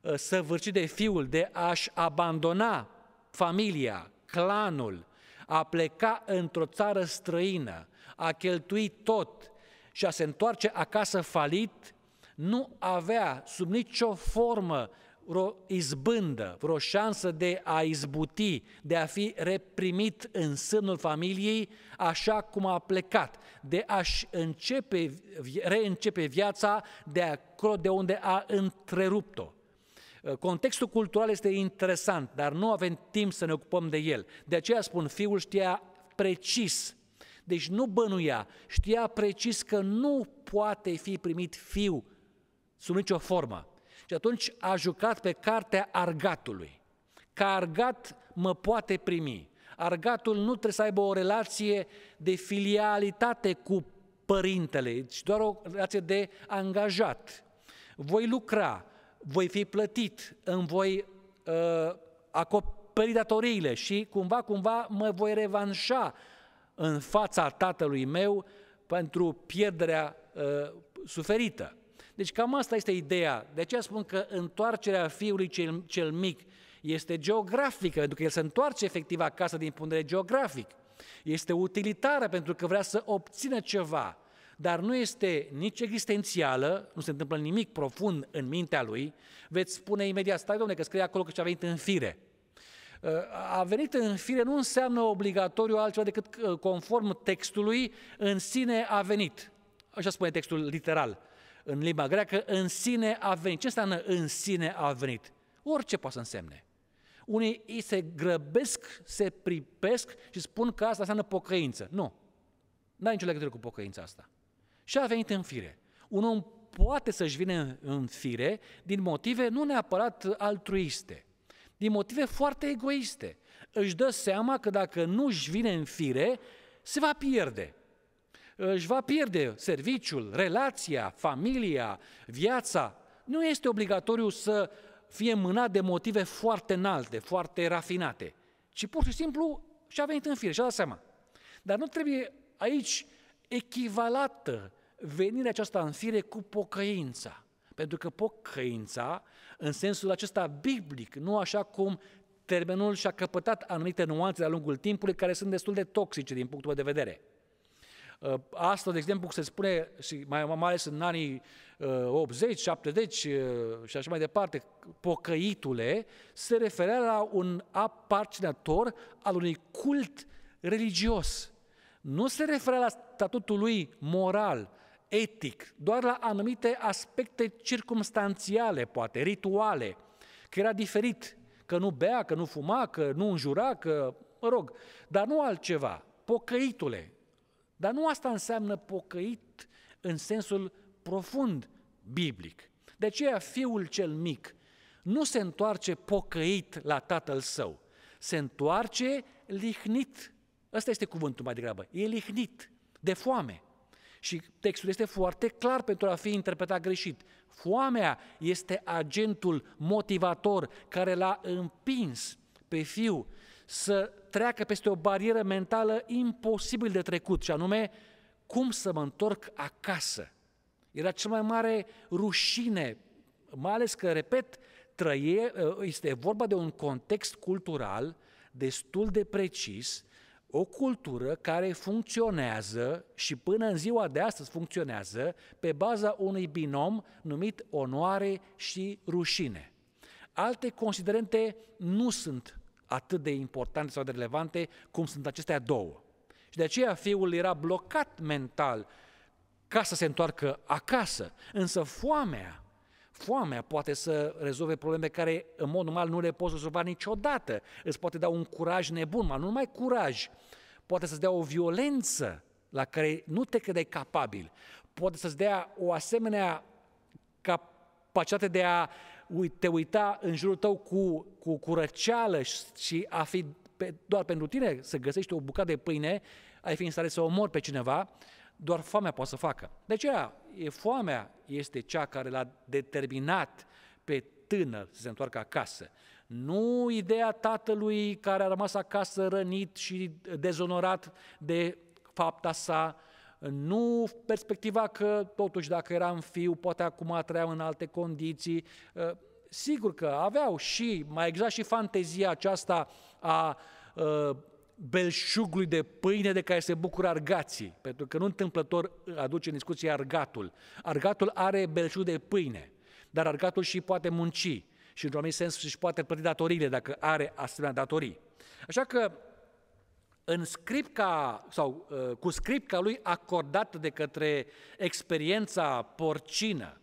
uh, săvârșit de fiul de a-și abandona familia, clanul, a pleca într-o țară străină, a cheltui tot și a se întoarce acasă falit, nu avea sub nicio formă vreo izbândă, vreo șansă de a izbuti, de a fi reprimit în sânul familiei așa cum a plecat, de a-și începe, reîncepe viața de acolo de unde a întrerupt-o. Uh, contextul cultural este interesant, dar nu avem timp să ne ocupăm de el. De aceea spun, fiul știa precis deci nu bănuia, știa precis că nu poate fi primit fiu sub nicio formă. Și atunci a jucat pe cartea argatului. Ca argat mă poate primi. Argatul nu trebuie să aibă o relație de filialitate cu părintele, ci doar o relație de angajat. Voi lucra, voi fi plătit, îmi voi uh, acoperi datoriile și cumva, cumva mă voi revanșa în fața tatălui meu pentru pierderea uh, suferită. Deci cam asta este ideea. De aceea spun că întoarcerea fiului cel, cel mic este geografică, pentru că el se întoarce efectiv acasă din punct de vedere geografic. Este utilitară pentru că vrea să obțină ceva, dar nu este nici existențială, nu se întâmplă nimic profund în mintea lui. Veți spune imediat, stai domnule, că scrie acolo că ce a venit în fire. Uh, a venit în fire nu înseamnă obligatoriu altceva decât uh, conform textului, în sine a venit. Așa spune textul literal în limba greacă, în sine a venit. Ce înseamnă în sine a venit? Orice poate să însemne. Unii îi se grăbesc, se pripesc și spun că asta înseamnă pocăință. Nu. n ai nicio legătură cu pocăința asta. Și a venit în fire. Un om poate să-și vină în fire din motive nu neapărat altruiste, din motive foarte egoiste. Își dă seama că dacă nu-și vine în fire, se va pierde își va pierde serviciul, relația, familia, viața. Nu este obligatoriu să fie mânat de motive foarte înalte, foarte rafinate, ci pur și simplu și-a venit în fire și-a dat seama. Dar nu trebuie aici echivalată venirea aceasta în fire cu pocăința. Pentru că pocăința, în sensul acesta biblic, nu așa cum termenul și-a căpătat anumite nuanțe de-a lungul timpului care sunt destul de toxice din punctul meu de vedere. Uh, Astăzi, de exemplu, se spune, și mai, mai ales în anii 80, uh, 70 uh, și așa mai departe, pocăitule, se referea la un aparținător al unui cult religios. Nu se referea la statutul lui moral, etic, doar la anumite aspecte circumstanțiale, poate, rituale, că era diferit, că nu bea, că nu fuma, că nu înjura, că, mă rog, dar nu altceva. Pocăitule, dar nu asta înseamnă pocăit în sensul profund biblic. De aceea fiul cel mic nu se întoarce pocăit la tatăl său, se întoarce lihnit. Ăsta este cuvântul mai degrabă, e lihnit, de foame. Și textul este foarte clar pentru a fi interpretat greșit. Foamea este agentul motivator care l-a împins pe fiu să treacă peste o barieră mentală imposibil de trecut, și anume, cum să mă întorc acasă? Era cel mai mare rușine, mai ales că, repet, trăie, este vorba de un context cultural destul de precis, o cultură care funcționează și până în ziua de astăzi funcționează pe baza unui binom numit onoare și rușine. Alte considerente nu sunt atât de importante sau de relevante cum sunt acestea două. Și de aceea fiul era blocat mental ca să se întoarcă acasă. Însă foamea, foamea poate să rezolve probleme care în mod normal nu le poți rezolva niciodată. Îți poate da un curaj nebun, Mai nu numai curaj, poate să-ți dea o violență la care nu te credeai capabil. Poate să-ți dea o asemenea capacitate de a te uita în jurul tău cu, cu curăceală și a fi pe, doar pentru tine să găsești o bucată de pâine, ai fi în stare să omori pe cineva, doar foamea poate să facă. De deci aceea, e foamea este cea care l-a determinat pe tânăr să se întoarcă acasă. Nu ideea tatălui care a rămas acasă rănit și dezonorat de fapta sa, nu perspectiva că, totuși, dacă eram fiu, poate acum trăiam în alte condiții. Uh, sigur că aveau și, mai exact, și fantezia aceasta a uh, belșugului de pâine de care se bucură argații, pentru că nu întâmplător aduce în discuție argatul. Argatul are belșug de pâine, dar argatul și poate munci și într-un anumit sens și poate plăti datoriile dacă are asemenea datorii. Așa că în scripca, sau uh, cu scripca lui acordată de către experiența porcină,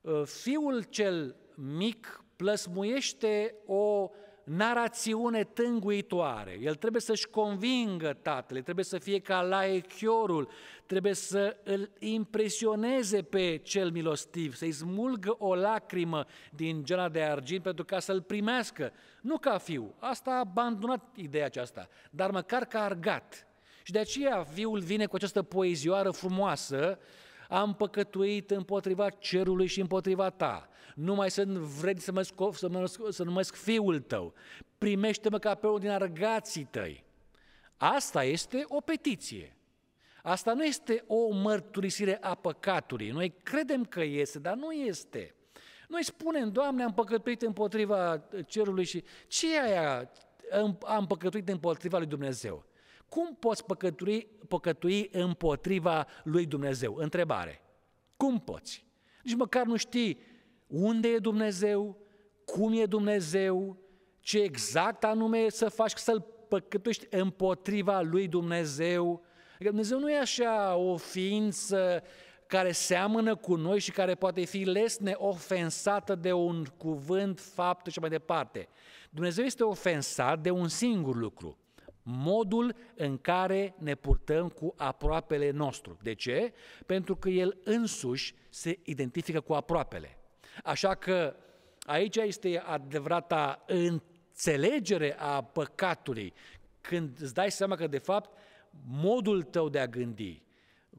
uh, fiul cel mic plăsmuiește o narațiune tânguitoare. El trebuie să-și convingă tatăl, trebuie să fie ca la echiorul. trebuie să îl impresioneze pe cel milostiv, să-i smulgă o lacrimă din gena de argint pentru ca să-l primească. Nu ca fiu, asta a abandonat ideea aceasta, dar măcar ca argat. Și de aceea fiul vine cu această poezioară frumoasă, am păcătuit împotriva cerului și împotriva ta nu mai sunt vrednic să, mă să, să numesc fiul tău, primește-mă ca pe unul din argații tăi. Asta este o petiție. Asta nu este o mărturisire a păcatului. Noi credem că este, dar nu este. Noi spunem, Doamne, am păcătuit împotriva cerului și ce e aia am păcătuit împotriva lui Dumnezeu? Cum poți păcătui, păcătui împotriva lui Dumnezeu? Întrebare. Cum poți? Nici măcar nu știi unde e Dumnezeu, cum e Dumnezeu, ce exact anume e să faci să-L păcătuiești împotriva lui Dumnezeu. Adică Dumnezeu nu e așa o ființă care seamănă cu noi și care poate fi lesne ofensată de un cuvânt, fapt și mai departe. Dumnezeu este ofensat de un singur lucru, modul în care ne purtăm cu aproapele nostru. De ce? Pentru că El însuși se identifică cu aproapele. Așa că aici este adevărata înțelegere a păcatului, când îți dai seama că, de fapt, modul tău de a gândi,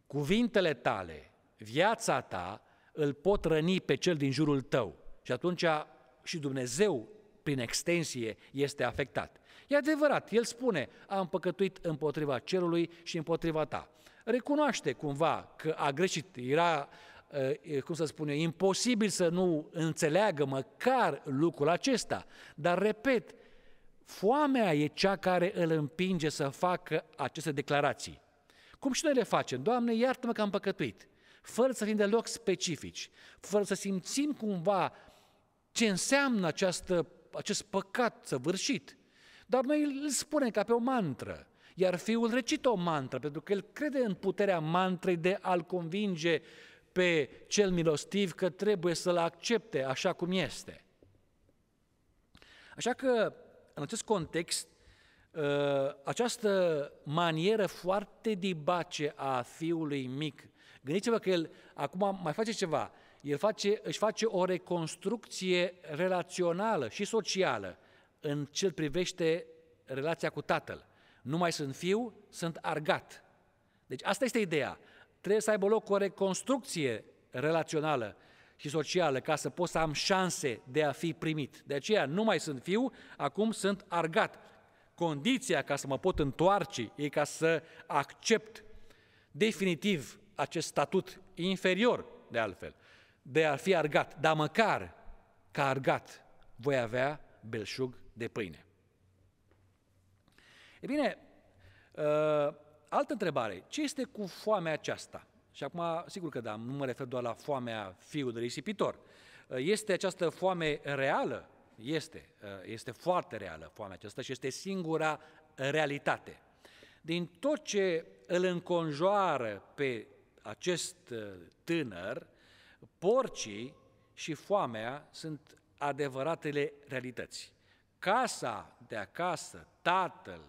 cuvintele tale, viața ta, îl pot răni pe cel din jurul tău. Și atunci și Dumnezeu, prin extensie, este afectat. E adevărat, el spune, am păcătuit împotriva cerului și împotriva ta. Recunoaște cumva că a greșit, era Eh, cum să spun eu, imposibil să nu înțeleagă măcar lucrul acesta. Dar, repet, foamea e cea care îl împinge să facă aceste declarații. Cum și noi le facem? Doamne, iartă-mă că am păcătuit. Fără să fim deloc specifici, fără să simțim cumva ce înseamnă această, acest păcat săvârșit. Dar noi îl spunem ca pe o mantră. Iar fiul recită o mantră, pentru că el crede în puterea mantrei de a-l convinge uh, pe cel milostiv că trebuie să-l accepte așa cum este. Așa că, în acest context, ă, această manieră foarte dibace a fiului mic, gândiți-vă că el acum mai face ceva, el face, își face o reconstrucție relațională și socială în ce privește relația cu tatăl. Nu mai sunt fiu, sunt argat. Deci asta este ideea trebuie să aibă loc o reconstrucție relațională și socială ca să pot să am șanse de a fi primit. De aceea nu mai sunt fiu, acum sunt argat. Condiția ca să mă pot întoarce e ca să accept definitiv acest statut inferior, de altfel, de a fi argat, dar măcar ca argat voi avea belșug de pâine. E bine, ă, altă întrebare. Ce este cu foamea aceasta? Și acum, sigur că da, nu mă refer doar la foamea fiului risipitor. Uh, este această foame reală? Este. Uh, este foarte reală foamea aceasta și este singura realitate. Din tot ce îl înconjoară pe acest uh, tânăr, porcii și foamea sunt adevăratele realități. Casa de acasă, tatăl,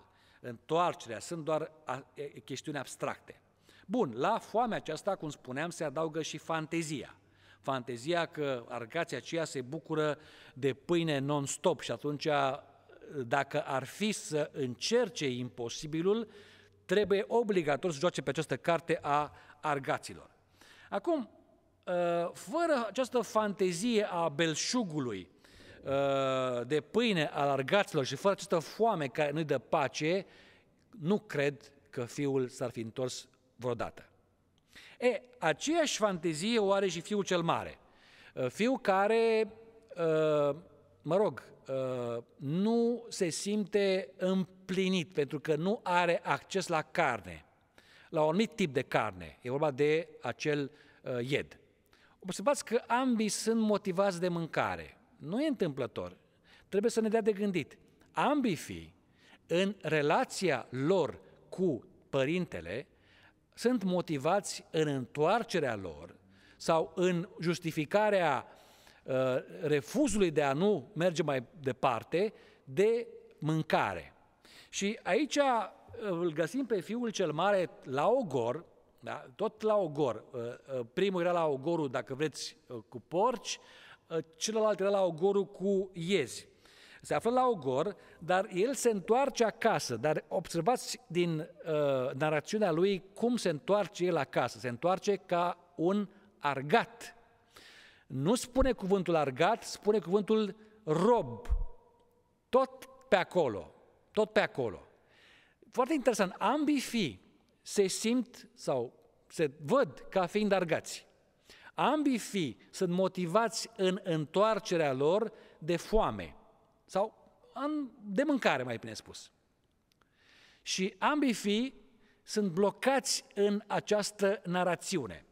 întoarcerea, sunt doar chestiuni abstracte. Bun, la foamea aceasta, cum spuneam, se adaugă și fantezia. Fantezia că argația aceea se bucură de pâine non-stop și atunci dacă ar fi să încerce imposibilul, trebuie obligatoriu să joace pe această carte a argaților. Acum, ă, fără această fantezie a belșugului, Uh, de pâine al argaților și fără această foame care nu-i dă pace, nu cred că fiul s-ar fi întors vreodată. E, aceeași fantezie o are și fiul cel mare. Uh, fiul care, uh, mă rog, nu se simte împlinit pentru că nu are acces la carne, la un anumit tip de carne. E vorba de acel ied. Observați că ambii sunt motivați de mâncare. Nu e întâmplător. Trebuie să ne dea de gândit. Ambii fii, în relația lor cu părintele, sunt motivați în întoarcerea lor sau în justificarea uh, refuzului de a nu merge mai departe de mâncare. Și aici uh, îl găsim pe fiul cel mare la Ogor, da? tot la Ogor. Uh, uh, primul era la Ogorul, dacă vreți, cu porci, Ă, celălalt era la ogorul cu iezi. Se află la ogor, dar el se întoarce acasă. Dar observați din uh, narațiunea lui cum se întoarce el acasă. Se întoarce ca un argat. Nu spune cuvântul argat, spune cuvântul rob. Tot pe acolo. Tot pe acolo. Foarte interesant, ambii fi se simt sau se văd ca fiind argați. Ambii fi sunt motivați în întoarcerea lor de foame sau de mâncare, mai bine spus. Și ambii fi sunt blocați în această narațiune.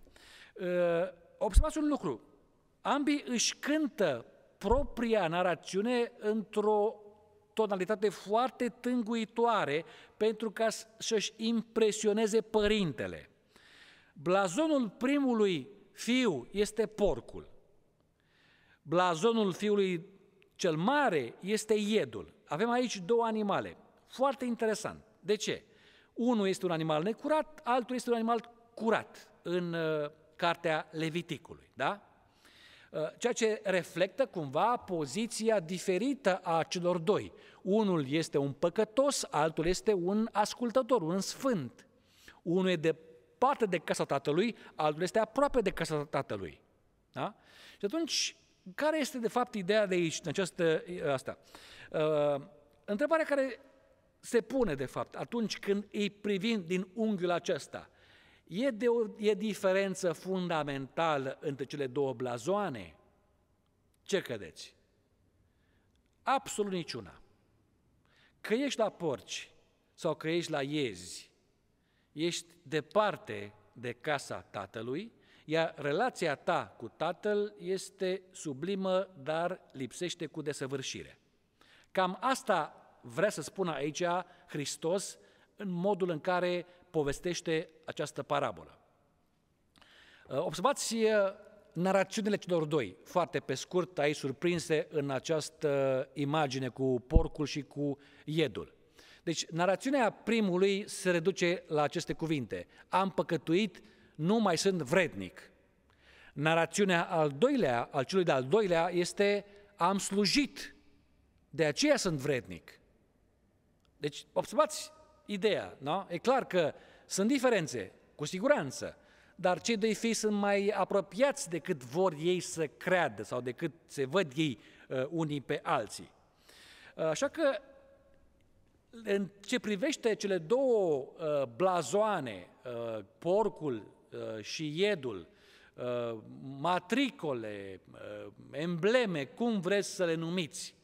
Ă, observați un lucru. Ambii își cântă propria narațiune într-o tonalitate foarte tânguitoare pentru ca să-și impresioneze părintele. Blazonul primului fiu este porcul. Blazonul fiului cel mare este iedul. Avem aici două animale. Foarte interesant. De ce? Unul este un animal necurat, altul este un animal curat în uh, cartea Leviticului, da? Uh, ceea ce reflectă cumva poziția diferită a celor doi. Unul este un păcătos, altul este un ascultător, un sfânt. Unul e de departe de casa tatălui, altul este aproape de casa tatălui. Da? Și atunci, care este de fapt ideea de aici, în această, ă, asta? Uh, întrebarea care se pune de fapt atunci când îi privim din unghiul acesta. E, de o, e diferență fundamentală între cele două blazoane? Ce credeți? Absolut niciuna. Că ești la porci sau că ești la iezi, ești departe de casa tatălui, iar relația ta cu tatăl este sublimă, dar lipsește cu desăvârșire. Cam asta vrea să spună aici Hristos în modul în care povestește această parabolă. Uh, observați uh, narațiunile celor doi, foarte pe scurt, ai surprinse în această imagine cu porcul și cu iedul. Deci, narațiunea primului se reduce la aceste cuvinte. Am păcătuit, nu mai sunt vrednic. Narațiunea al doilea, al celui de-al doilea, este am slujit, de aceea sunt vrednic. Deci, observați ideea, nu? E clar că sunt diferențe, cu siguranță, dar cei doi fii sunt mai apropiați decât vor ei să creadă sau decât se văd ei uh, unii pe alții. Uh, așa că în ce privește cele două uh, blazoane, uh, porcul uh, și iedul, uh, matricole, uh, embleme, cum vreți să le numiți,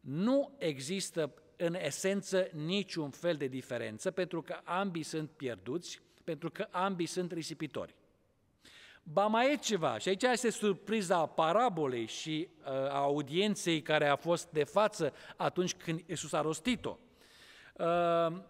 nu există în esență niciun fel de diferență, pentru că ambii sunt pierduți, pentru că ambii sunt risipitori. Ba mai e ceva, și aici este surpriza parabolei și uh, a audienței care a fost de față atunci când Iisus a rostit-o. Ehm,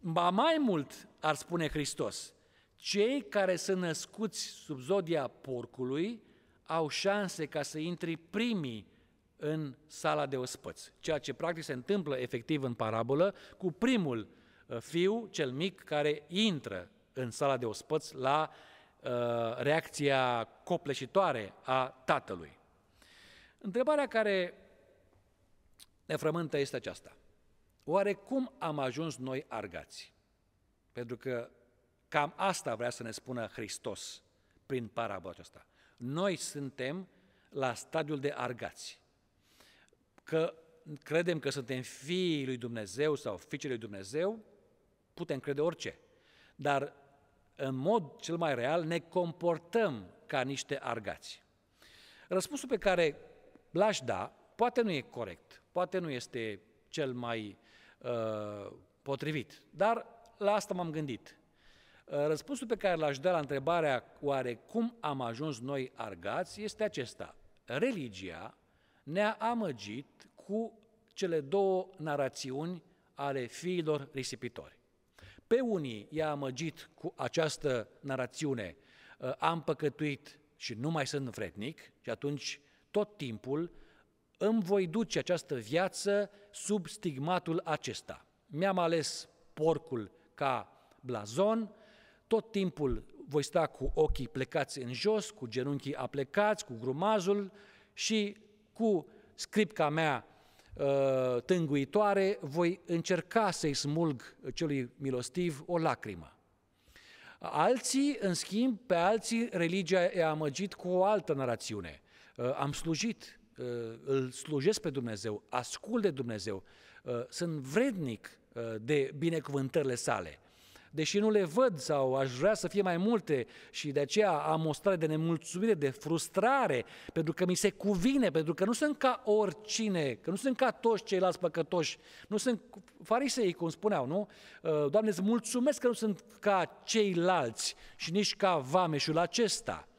ba mai mult, ar spune Hristos, cei care sunt născuți sub zodia porcului au șanse ca să intri primii în sala de ospăți, ceea ce practic se întâmplă efectiv în parabolă cu primul eh, fiu, cel mic, care intră în sala de ospăți la uh, reacția copleșitoare a tatălui. Întrebarea care ne frământă este aceasta. Oare cum am ajuns noi argați? Pentru că cam asta vrea să ne spună Hristos prin parabola aceasta. Noi suntem la stadiul de argați. Că credem că suntem fiii lui Dumnezeu sau fiicele lui Dumnezeu, putem crede orice. Dar în mod cel mai real ne comportăm ca niște argați. Răspunsul pe care l-aș da poate nu e corect, poate nu este cel mai Uh, potrivit. Dar la asta m-am gândit. Uh, răspunsul pe care l-aș da la întrebarea oare cum am ajuns noi argați este acesta. Religia ne-a amăgit cu cele două narațiuni ale fiilor risipitori. Pe unii i-a amăgit cu această narațiune, uh, am păcătuit și nu mai sunt vrednic și atunci tot timpul îmi voi duce această viață sub stigmatul acesta. Mi-am ales porcul ca blazon, tot timpul voi sta cu ochii plecați în jos, cu genunchii aplecați, cu grumazul și cu scripca mea ă, tânguitoare, voi încerca să-i smulg celui milostiv o lacrimă. Alții, în schimb, pe alții religia i-a amăgit cu o altă narațiune. Ă, am slujit, Uh, îl slujesc pe Dumnezeu, ascult de Dumnezeu, uh, sunt vrednic uh, de binecuvântările sale. Deși nu le văd sau aș vrea să fie mai multe și de aceea am o stare de nemulțumire, de frustrare, pentru că mi se cuvine, pentru că nu sunt ca oricine, că nu sunt ca toți ceilalți păcătoși, nu sunt farisei, cum spuneau, nu? Doamne, îți mulțumesc că nu sunt ca ceilalți și nici ca vameșul acesta –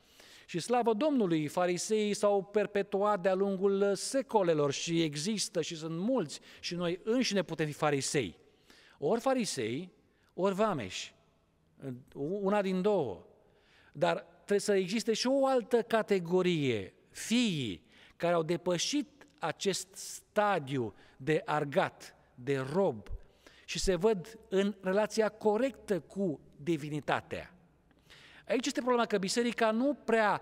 și slavă Domnului, fariseii s-au perpetuat de-a lungul secolelor și există și sunt mulți și noi înșine putem fi farisei. Ori farisei, ori vameși. Una din două. Dar trebuie să existe și o altă categorie, fiii, care au depășit acest stadiu de argat, de rob, și se văd în relația corectă cu divinitatea. Aici este problema că biserica nu prea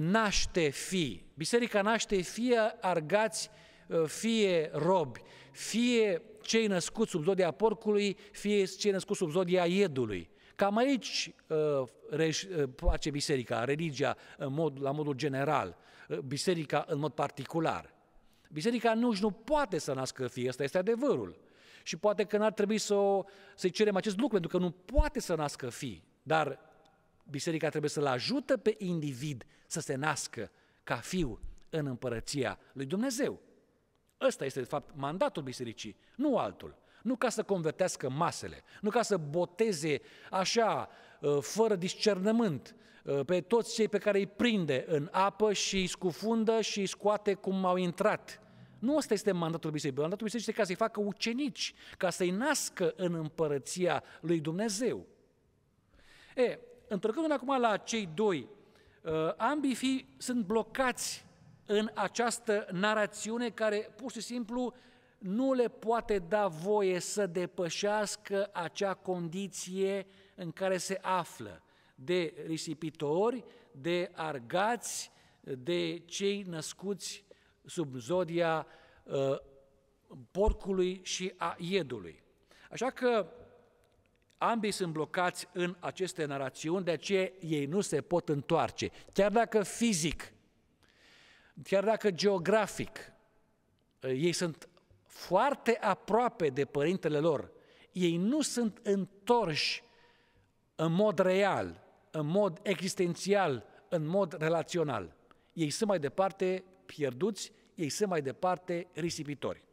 naște fii. Biserica naște fie argați, ă, fie robi, fie cei născuți sub zodia porcului, fie cei născuți sub zodia iedului. Cam aici ă, ă, face biserica, religia în mod, la modul general, biserica în mod particular. Biserica nu nu poate să nască fie, asta este adevărul. Și poate că n-ar trebui să, o, să cerem acest lucru, pentru că nu poate să nască fi. Dar biserica trebuie să-l ajută pe individ să se nască ca fiu în împărăția lui Dumnezeu. Ăsta este, de fapt, mandatul bisericii, nu altul. Nu ca să convertească masele, nu ca să boteze așa, ă, fără discernământ, ă, pe toți cei pe care îi prinde în apă și îi scufundă și îi scoate cum au intrat. Nu ăsta este mandatul bisericii. Mandatul bisericii este ca să-i facă ucenici, ca să-i nască în împărăția lui Dumnezeu. E, întorcându-ne acum la cei doi, uh, ambii fi sunt blocați în această narațiune care pur și simplu nu le poate da voie să depășească acea condiție în care se află de risipitori, de argați, de cei născuți sub zodia uh, porcului și a iedului. Așa că Ambii sunt blocați în aceste narațiuni, de aceea ei nu se pot întoarce. Chiar dacă fizic, chiar dacă geografic, eh, ei sunt foarte aproape de părintele lor, ei nu sunt întorși în mod real, în mod existențial, în mod relațional. Ei sunt mai departe pierduți, ei sunt mai departe risipitori.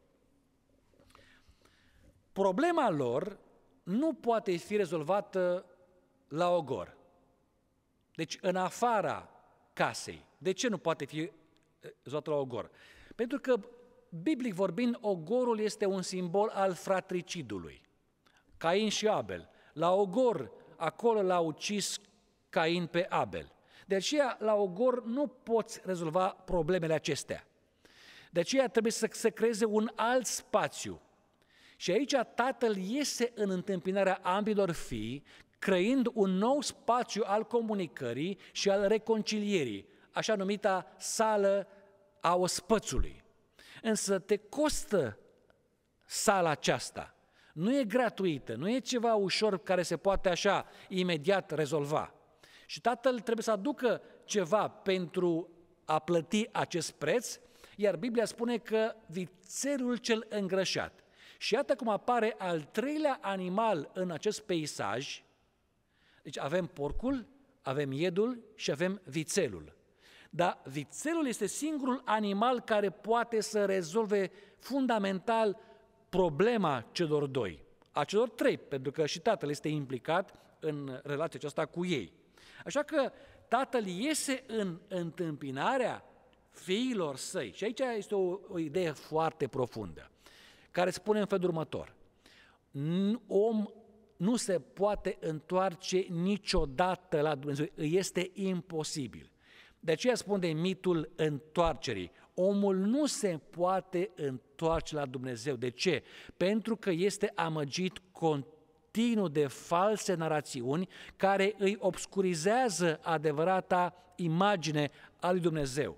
Problema lor nu poate fi rezolvată la ogor. Deci în afara casei. De ce nu poate fi eh, rezolvată la ogor? Pentru că, biblic vorbind, ogorul este un simbol al fratricidului. Cain și Abel. La ogor, acolo l-a ucis Cain pe Abel. De aceea, la ogor nu poți rezolva problemele acestea. De aceea trebuie să se creeze un alt spațiu și aici tatăl iese în întâmpinarea ambilor fii, creând un nou spațiu al comunicării și al reconcilierii, așa numita sală a ospățului. Însă te costă sala aceasta. Nu e gratuită, nu e ceva ușor care se poate așa imediat rezolva. Și tatăl trebuie să aducă ceva pentru a plăti acest preț, iar Biblia spune că vițelul cel îngrășat și iată cum apare al treilea animal în acest peisaj. Deci avem porcul, avem iedul și avem vițelul. Dar vițelul este singurul animal care poate să rezolve fundamental problema celor doi, a celor trei, pentru că și tatăl este implicat în relația aceasta cu ei. Așa că tatăl iese în întâmpinarea fiilor săi. Și aici este o, o idee foarte profundă care spune în felul următor. Om nu se poate întoarce niciodată la Dumnezeu, este imposibil. De aceea spune de mitul întoarcerii. Omul nu se poate întoarce la Dumnezeu. De ce? Pentru că este amăgit continuu de false narațiuni care îi obscurizează adevărata imagine a lui Dumnezeu.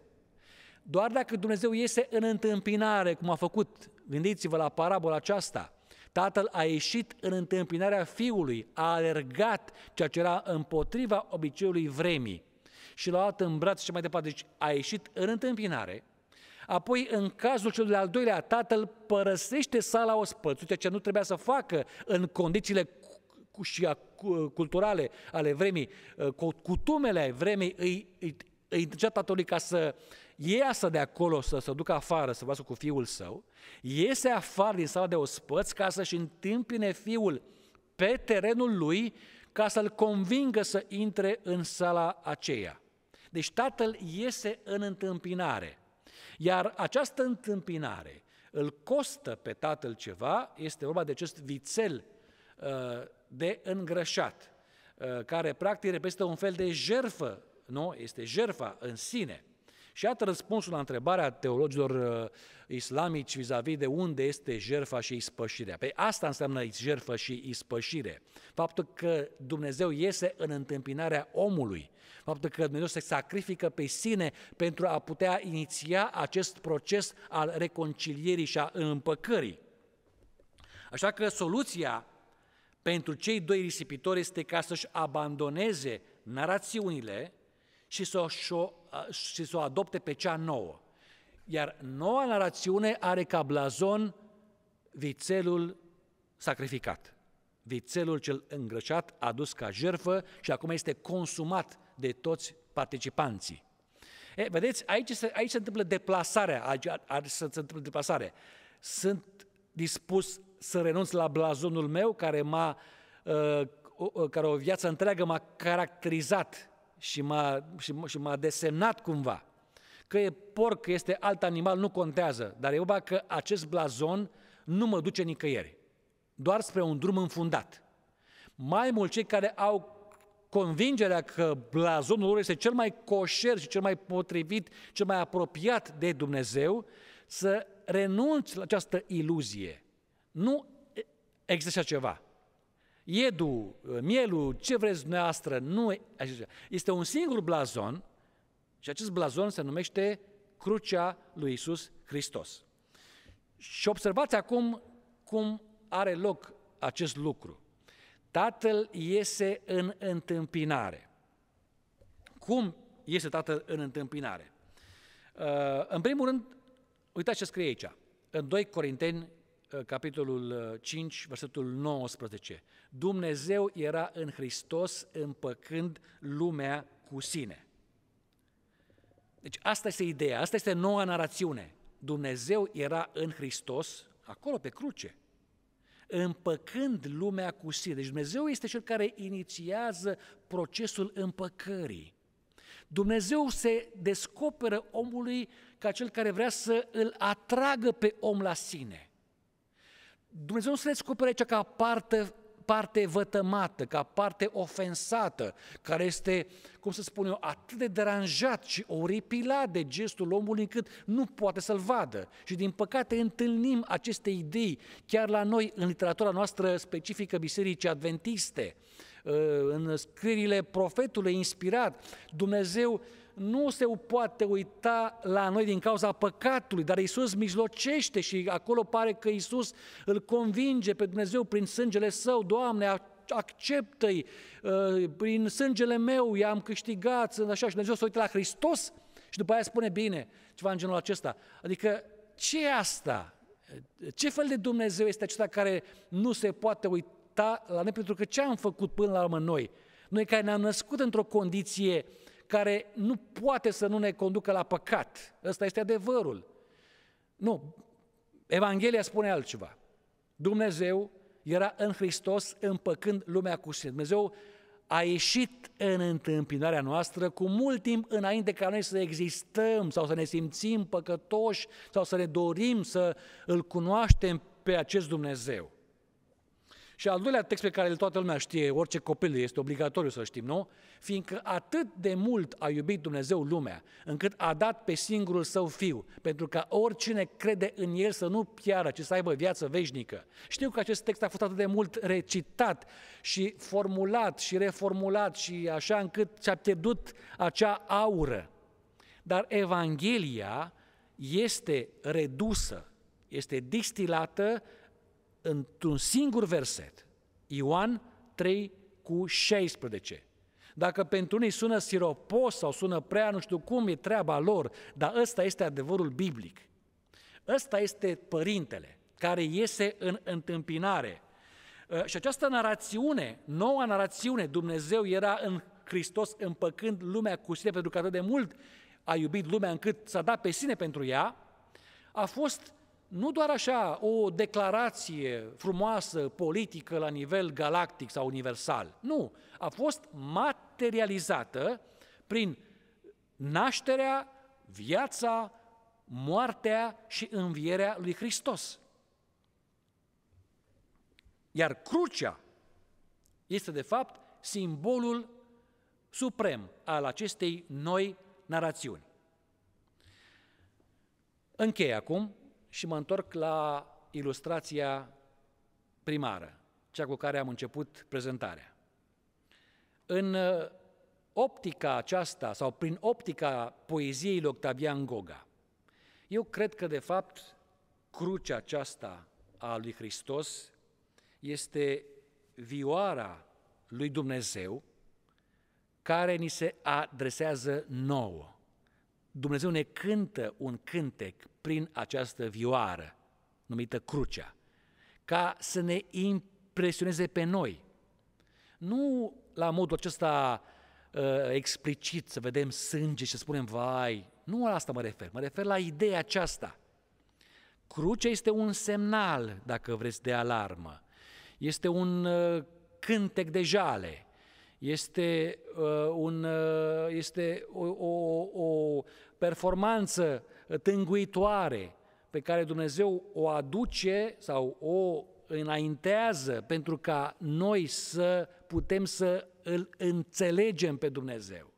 Doar dacă Dumnezeu iese în întâmpinare, cum a făcut Gândiți-vă la parabola aceasta. Tatăl a ieșit în întâmpinarea fiului, a alergat ceea ce era împotriva obiceiului vremii și l-a luat în braț și mai departe. Deci a ieșit în întâmpinare, Apoi, în cazul celui de-al doilea, tatăl părăsește sala ospățului, ce nu trebuia să facă în condițiile și culturale ale vremii, cu ai vremii, îi, îi, îi, tatălui ca să iasă de acolo să se ducă afară să vasă cu fiul său, iese afară din sala de ospăți ca să-și întâmpine fiul pe terenul lui ca să-l convingă să intre în sala aceea. Deci tatăl iese în întâmpinare. Iar această întâmpinare îl costă pe tatăl ceva, este vorba de acest vițel uh, de îngrășat, uh, care practic reprezintă un fel de jerfă, nu? Este jerfa în sine. Și iată răspunsul la întrebarea teologilor uh, islamici vis-a-vis de unde este jerfa și ispășirea. Păi asta înseamnă jerfă și ispășire. Faptul că Dumnezeu iese în întâmpinarea omului, faptul că Dumnezeu se sacrifică pe sine pentru a putea iniția acest proces al reconcilierii și a împăcării. Așa că soluția pentru cei doi risipitori este ca să-și abandoneze narațiunile, și să o, și să o adopte pe cea nouă. Iar noua narațiune are ca blazon vițelul sacrificat, vițelul cel îngrășat, adus ca jerfă și acum este consumat de toți participanții. E, vedeți, aici se, aici se întâmplă deplasarea, aici, aici se întâmplă deplasare. Sunt dispus să renunț la blazonul meu care m-a, uh, care o viață întreagă m-a caracterizat și m-a, și, și m-a desemnat cumva. Că e porc, că este alt animal, nu contează, dar eu bag că acest blazon nu mă duce nicăieri, doar spre un drum înfundat. Mai mult cei care au convingerea că blazonul lor este cel mai coșer și cel mai potrivit, cel mai apropiat de Dumnezeu, să renunți la această iluzie. Nu există așa ceva iedul, uh, mielul, ce vreți dumneavoastră, nu este un singur blazon și acest blazon se numește Crucea lui Isus Hristos. Și observați acum cum are loc acest lucru. Tatăl iese în întâmpinare. Cum iese Tatăl în întâmpinare? Uh, în primul rând, uitați ce scrie aici, în 2 Corinteni Eh, capitolul 5, eh, versetul 19. Dumnezeu era în Hristos împăcând lumea cu sine. Deci asta este ideea, asta este noua narațiune. Dumnezeu era în Hristos, acolo pe cruce, împăcând lumea cu sine. Deci Dumnezeu este cel care inițiază procesul împăcării. Dumnezeu se descoperă omului ca cel care vrea să îl atragă pe om la sine. Dumnezeu nu se descoperă aici ca parte, parte vătămată, ca parte ofensată, care este, cum să spun eu, atât de deranjat și oripilat de gestul omului încât nu poate să-l vadă. Și din păcate întâlnim aceste idei chiar la noi, în literatura noastră specifică Bisericii Adventiste, în scrierile profetului inspirat, Dumnezeu nu se poate uita la noi din cauza păcatului, dar Isus mijlocește și acolo pare că Isus îl convinge pe Dumnezeu prin sângele său, Doamne, acceptă-i, uh, prin sângele meu i-am câștigat, așa, și Dumnezeu se uită la Hristos și după aia spune bine, ceva în genul acesta. Adică, ce e asta? Ce fel de Dumnezeu este acesta care nu se poate uita la noi pentru că ce am făcut până la urmă noi? Noi care ne-am născut într-o condiție uh, care nu poate să nu ne conducă la păcat. Ăsta este adevărul. Nu, Evanghelia spune altceva. Dumnezeu era în Hristos împăcând lumea cu sine. Dumnezeu a ieșit în întâmpinarea noastră cu mult timp înainte ca noi să existăm sau să ne simțim păcătoși sau să ne dorim să îl cunoaștem pe acest Dumnezeu. Și al doilea text pe care toată lumea știe, orice copil este obligatoriu să știm, nu? Fiindcă atât de mult a iubit Dumnezeu lumea, încât a dat pe singurul său fiu, pentru ca oricine crede în el să nu piară, ci să aibă viață veșnică. Știu că acest text a fost atât de mult recitat și formulat și reformulat și așa încât ți a pierdut acea aură. Dar Evanghelia este redusă, este distilată într-un singur verset. Ioan 3 cu 16. Dacă pentru unii sună siropos sau sună prea nu știu cum, e treaba lor, dar ăsta este adevărul biblic. Ăsta este părintele care iese în întâmpinare. Ă, și această narațiune, noua narațiune, Dumnezeu era în Hristos împăcând lumea cu sine pentru că atât de mult a iubit lumea încât s-a dat pe sine pentru ea, a fost nu doar așa o declarație frumoasă politică la nivel galactic sau universal. Nu, a fost materializată prin nașterea, viața, moartea și învierea lui Hristos. Iar crucea este de fapt simbolul suprem al acestei noi narațiuni. Închei acum și mă întorc la ilustrația primară, cea cu care am început prezentarea. În uh, optica aceasta, sau prin optica poeziei lui Octavian Goga, eu cred că, de fapt, crucea aceasta a lui Hristos este vioara lui Dumnezeu care ni se adresează nouă. Dumnezeu ne cântă un cântec prin această vioară, numită crucea, ca să ne impresioneze pe noi. Nu la modul acesta uh, explicit, să vedem sânge și să spunem, vai, nu la asta mă refer, mă refer la ideea aceasta. Crucea este un semnal, dacă vreți, de alarmă. Este un uh, cântec de jale este, uh, un, uh, este o, o, o performanță tânguitoare pe care Dumnezeu o aduce sau o înaintează pentru ca noi să putem să îl înțelegem pe Dumnezeu.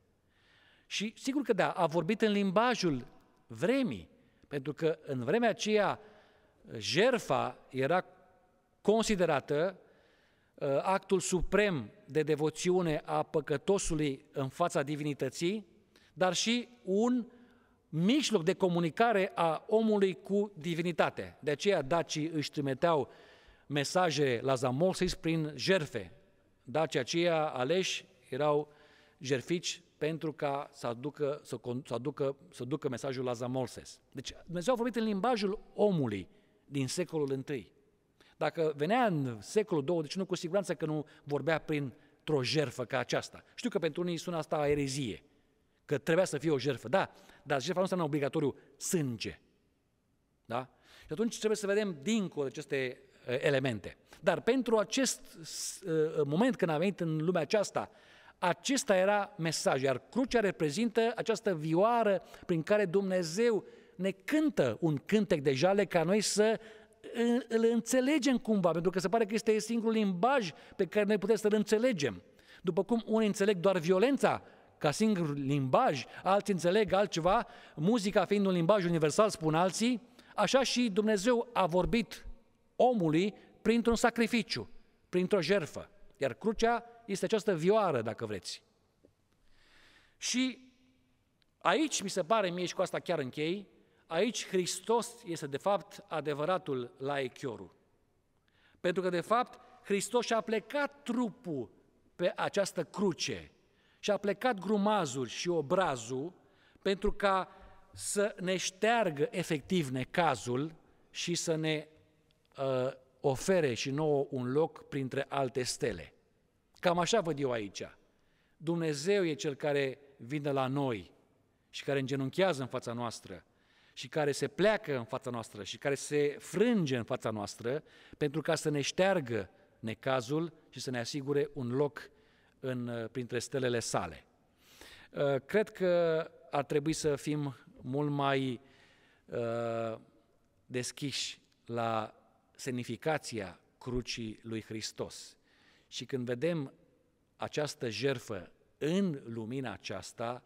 Și sigur că da, a vorbit în limbajul vremii, pentru că în vremea aceea jerfa era considerată Uh, actul suprem de devoțiune a păcătosului în fața divinității, dar și un mijloc de comunicare a omului cu divinitate. De aceea dacii își trimiteau mesaje la Zamosis prin jerfe. Dacii aceia aleși erau jerfici pentru ca să aducă, să, să aducă, să aducă mesajul la Zamolses. Deci Dumnezeu a vorbit în limbajul omului din secolul I. Dacă venea în secolul nu cu siguranță că nu vorbea prin o jerfă ca aceasta. Știu că pentru unii sună asta erezie, că trebuia să fie o jerfă, da, dar jerfa nu înseamnă obligatoriu sânge. Da? Și atunci trebuie să vedem dincolo de aceste eh, elemente. Dar pentru acest eh, moment când a venit în lumea aceasta, acesta era mesaj, iar crucea reprezintă această vioară prin care Dumnezeu ne cântă un cântec de jale ca noi să îl înțelegem cumva, pentru că se pare că este singurul limbaj pe care noi putem să-l înțelegem. După cum unii înțeleg doar violența ca singur limbaj, alții înțeleg altceva, muzica fiind un limbaj universal, spun alții, așa și Dumnezeu a vorbit omului printr-un sacrificiu, printr-o jerfă. Iar crucea este această vioară, dacă vreți. Și aici mi se pare mie și cu asta chiar închei, Aici Hristos este de fapt adevăratul laichiorul. Pentru că de fapt Hristos și-a plecat trupul pe această cruce și-a plecat grumazul și obrazul pentru ca să ne șteargă efectiv necazul și să ne uh, ofere și nouă un loc printre alte stele. Cam așa văd eu aici. Dumnezeu e cel care vine la noi și care îngenunchează în fața noastră și care se pleacă în fața noastră și care se frânge în fața noastră pentru ca să ne șteargă necazul și să ne asigure un loc în, uh, printre stelele sale. Uh, cred că ar trebui să fim mult mai uh, deschiși la semnificația crucii lui Hristos. Și când vedem această jerfă în lumina aceasta,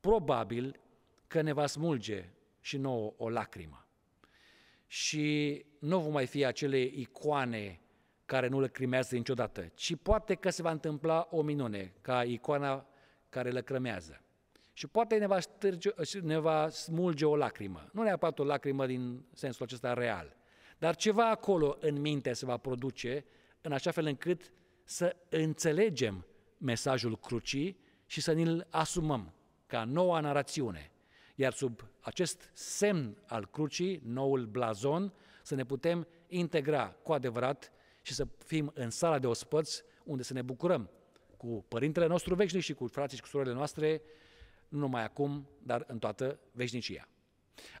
probabil că ne va smulge și nouă o lacrimă. Și nu vom mai fi acele icoane care nu lăcrimează niciodată, ci poate că se va întâmpla o minune, ca icoana care lăcrămează. Și poate ne va, stârge, ne va smulge o lacrimă. Nu neapărat o lacrimă din sensul acesta real, dar ceva acolo în minte se va produce în așa fel încât să înțelegem mesajul crucii și să ne-l asumăm ca noua narațiune. Iar sub acest semn al crucii, noul blazon, să ne putem integra cu adevărat și să fim în sala de ospăți unde să ne bucurăm cu Părintele nostru veșnic și cu frații și cu surorile noastre, nu numai acum, dar în toată veșnicia.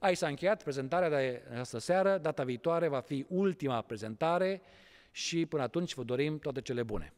Aici s-a încheiat prezentarea de această seară. Data viitoare va fi ultima prezentare și până atunci vă dorim toate cele bune.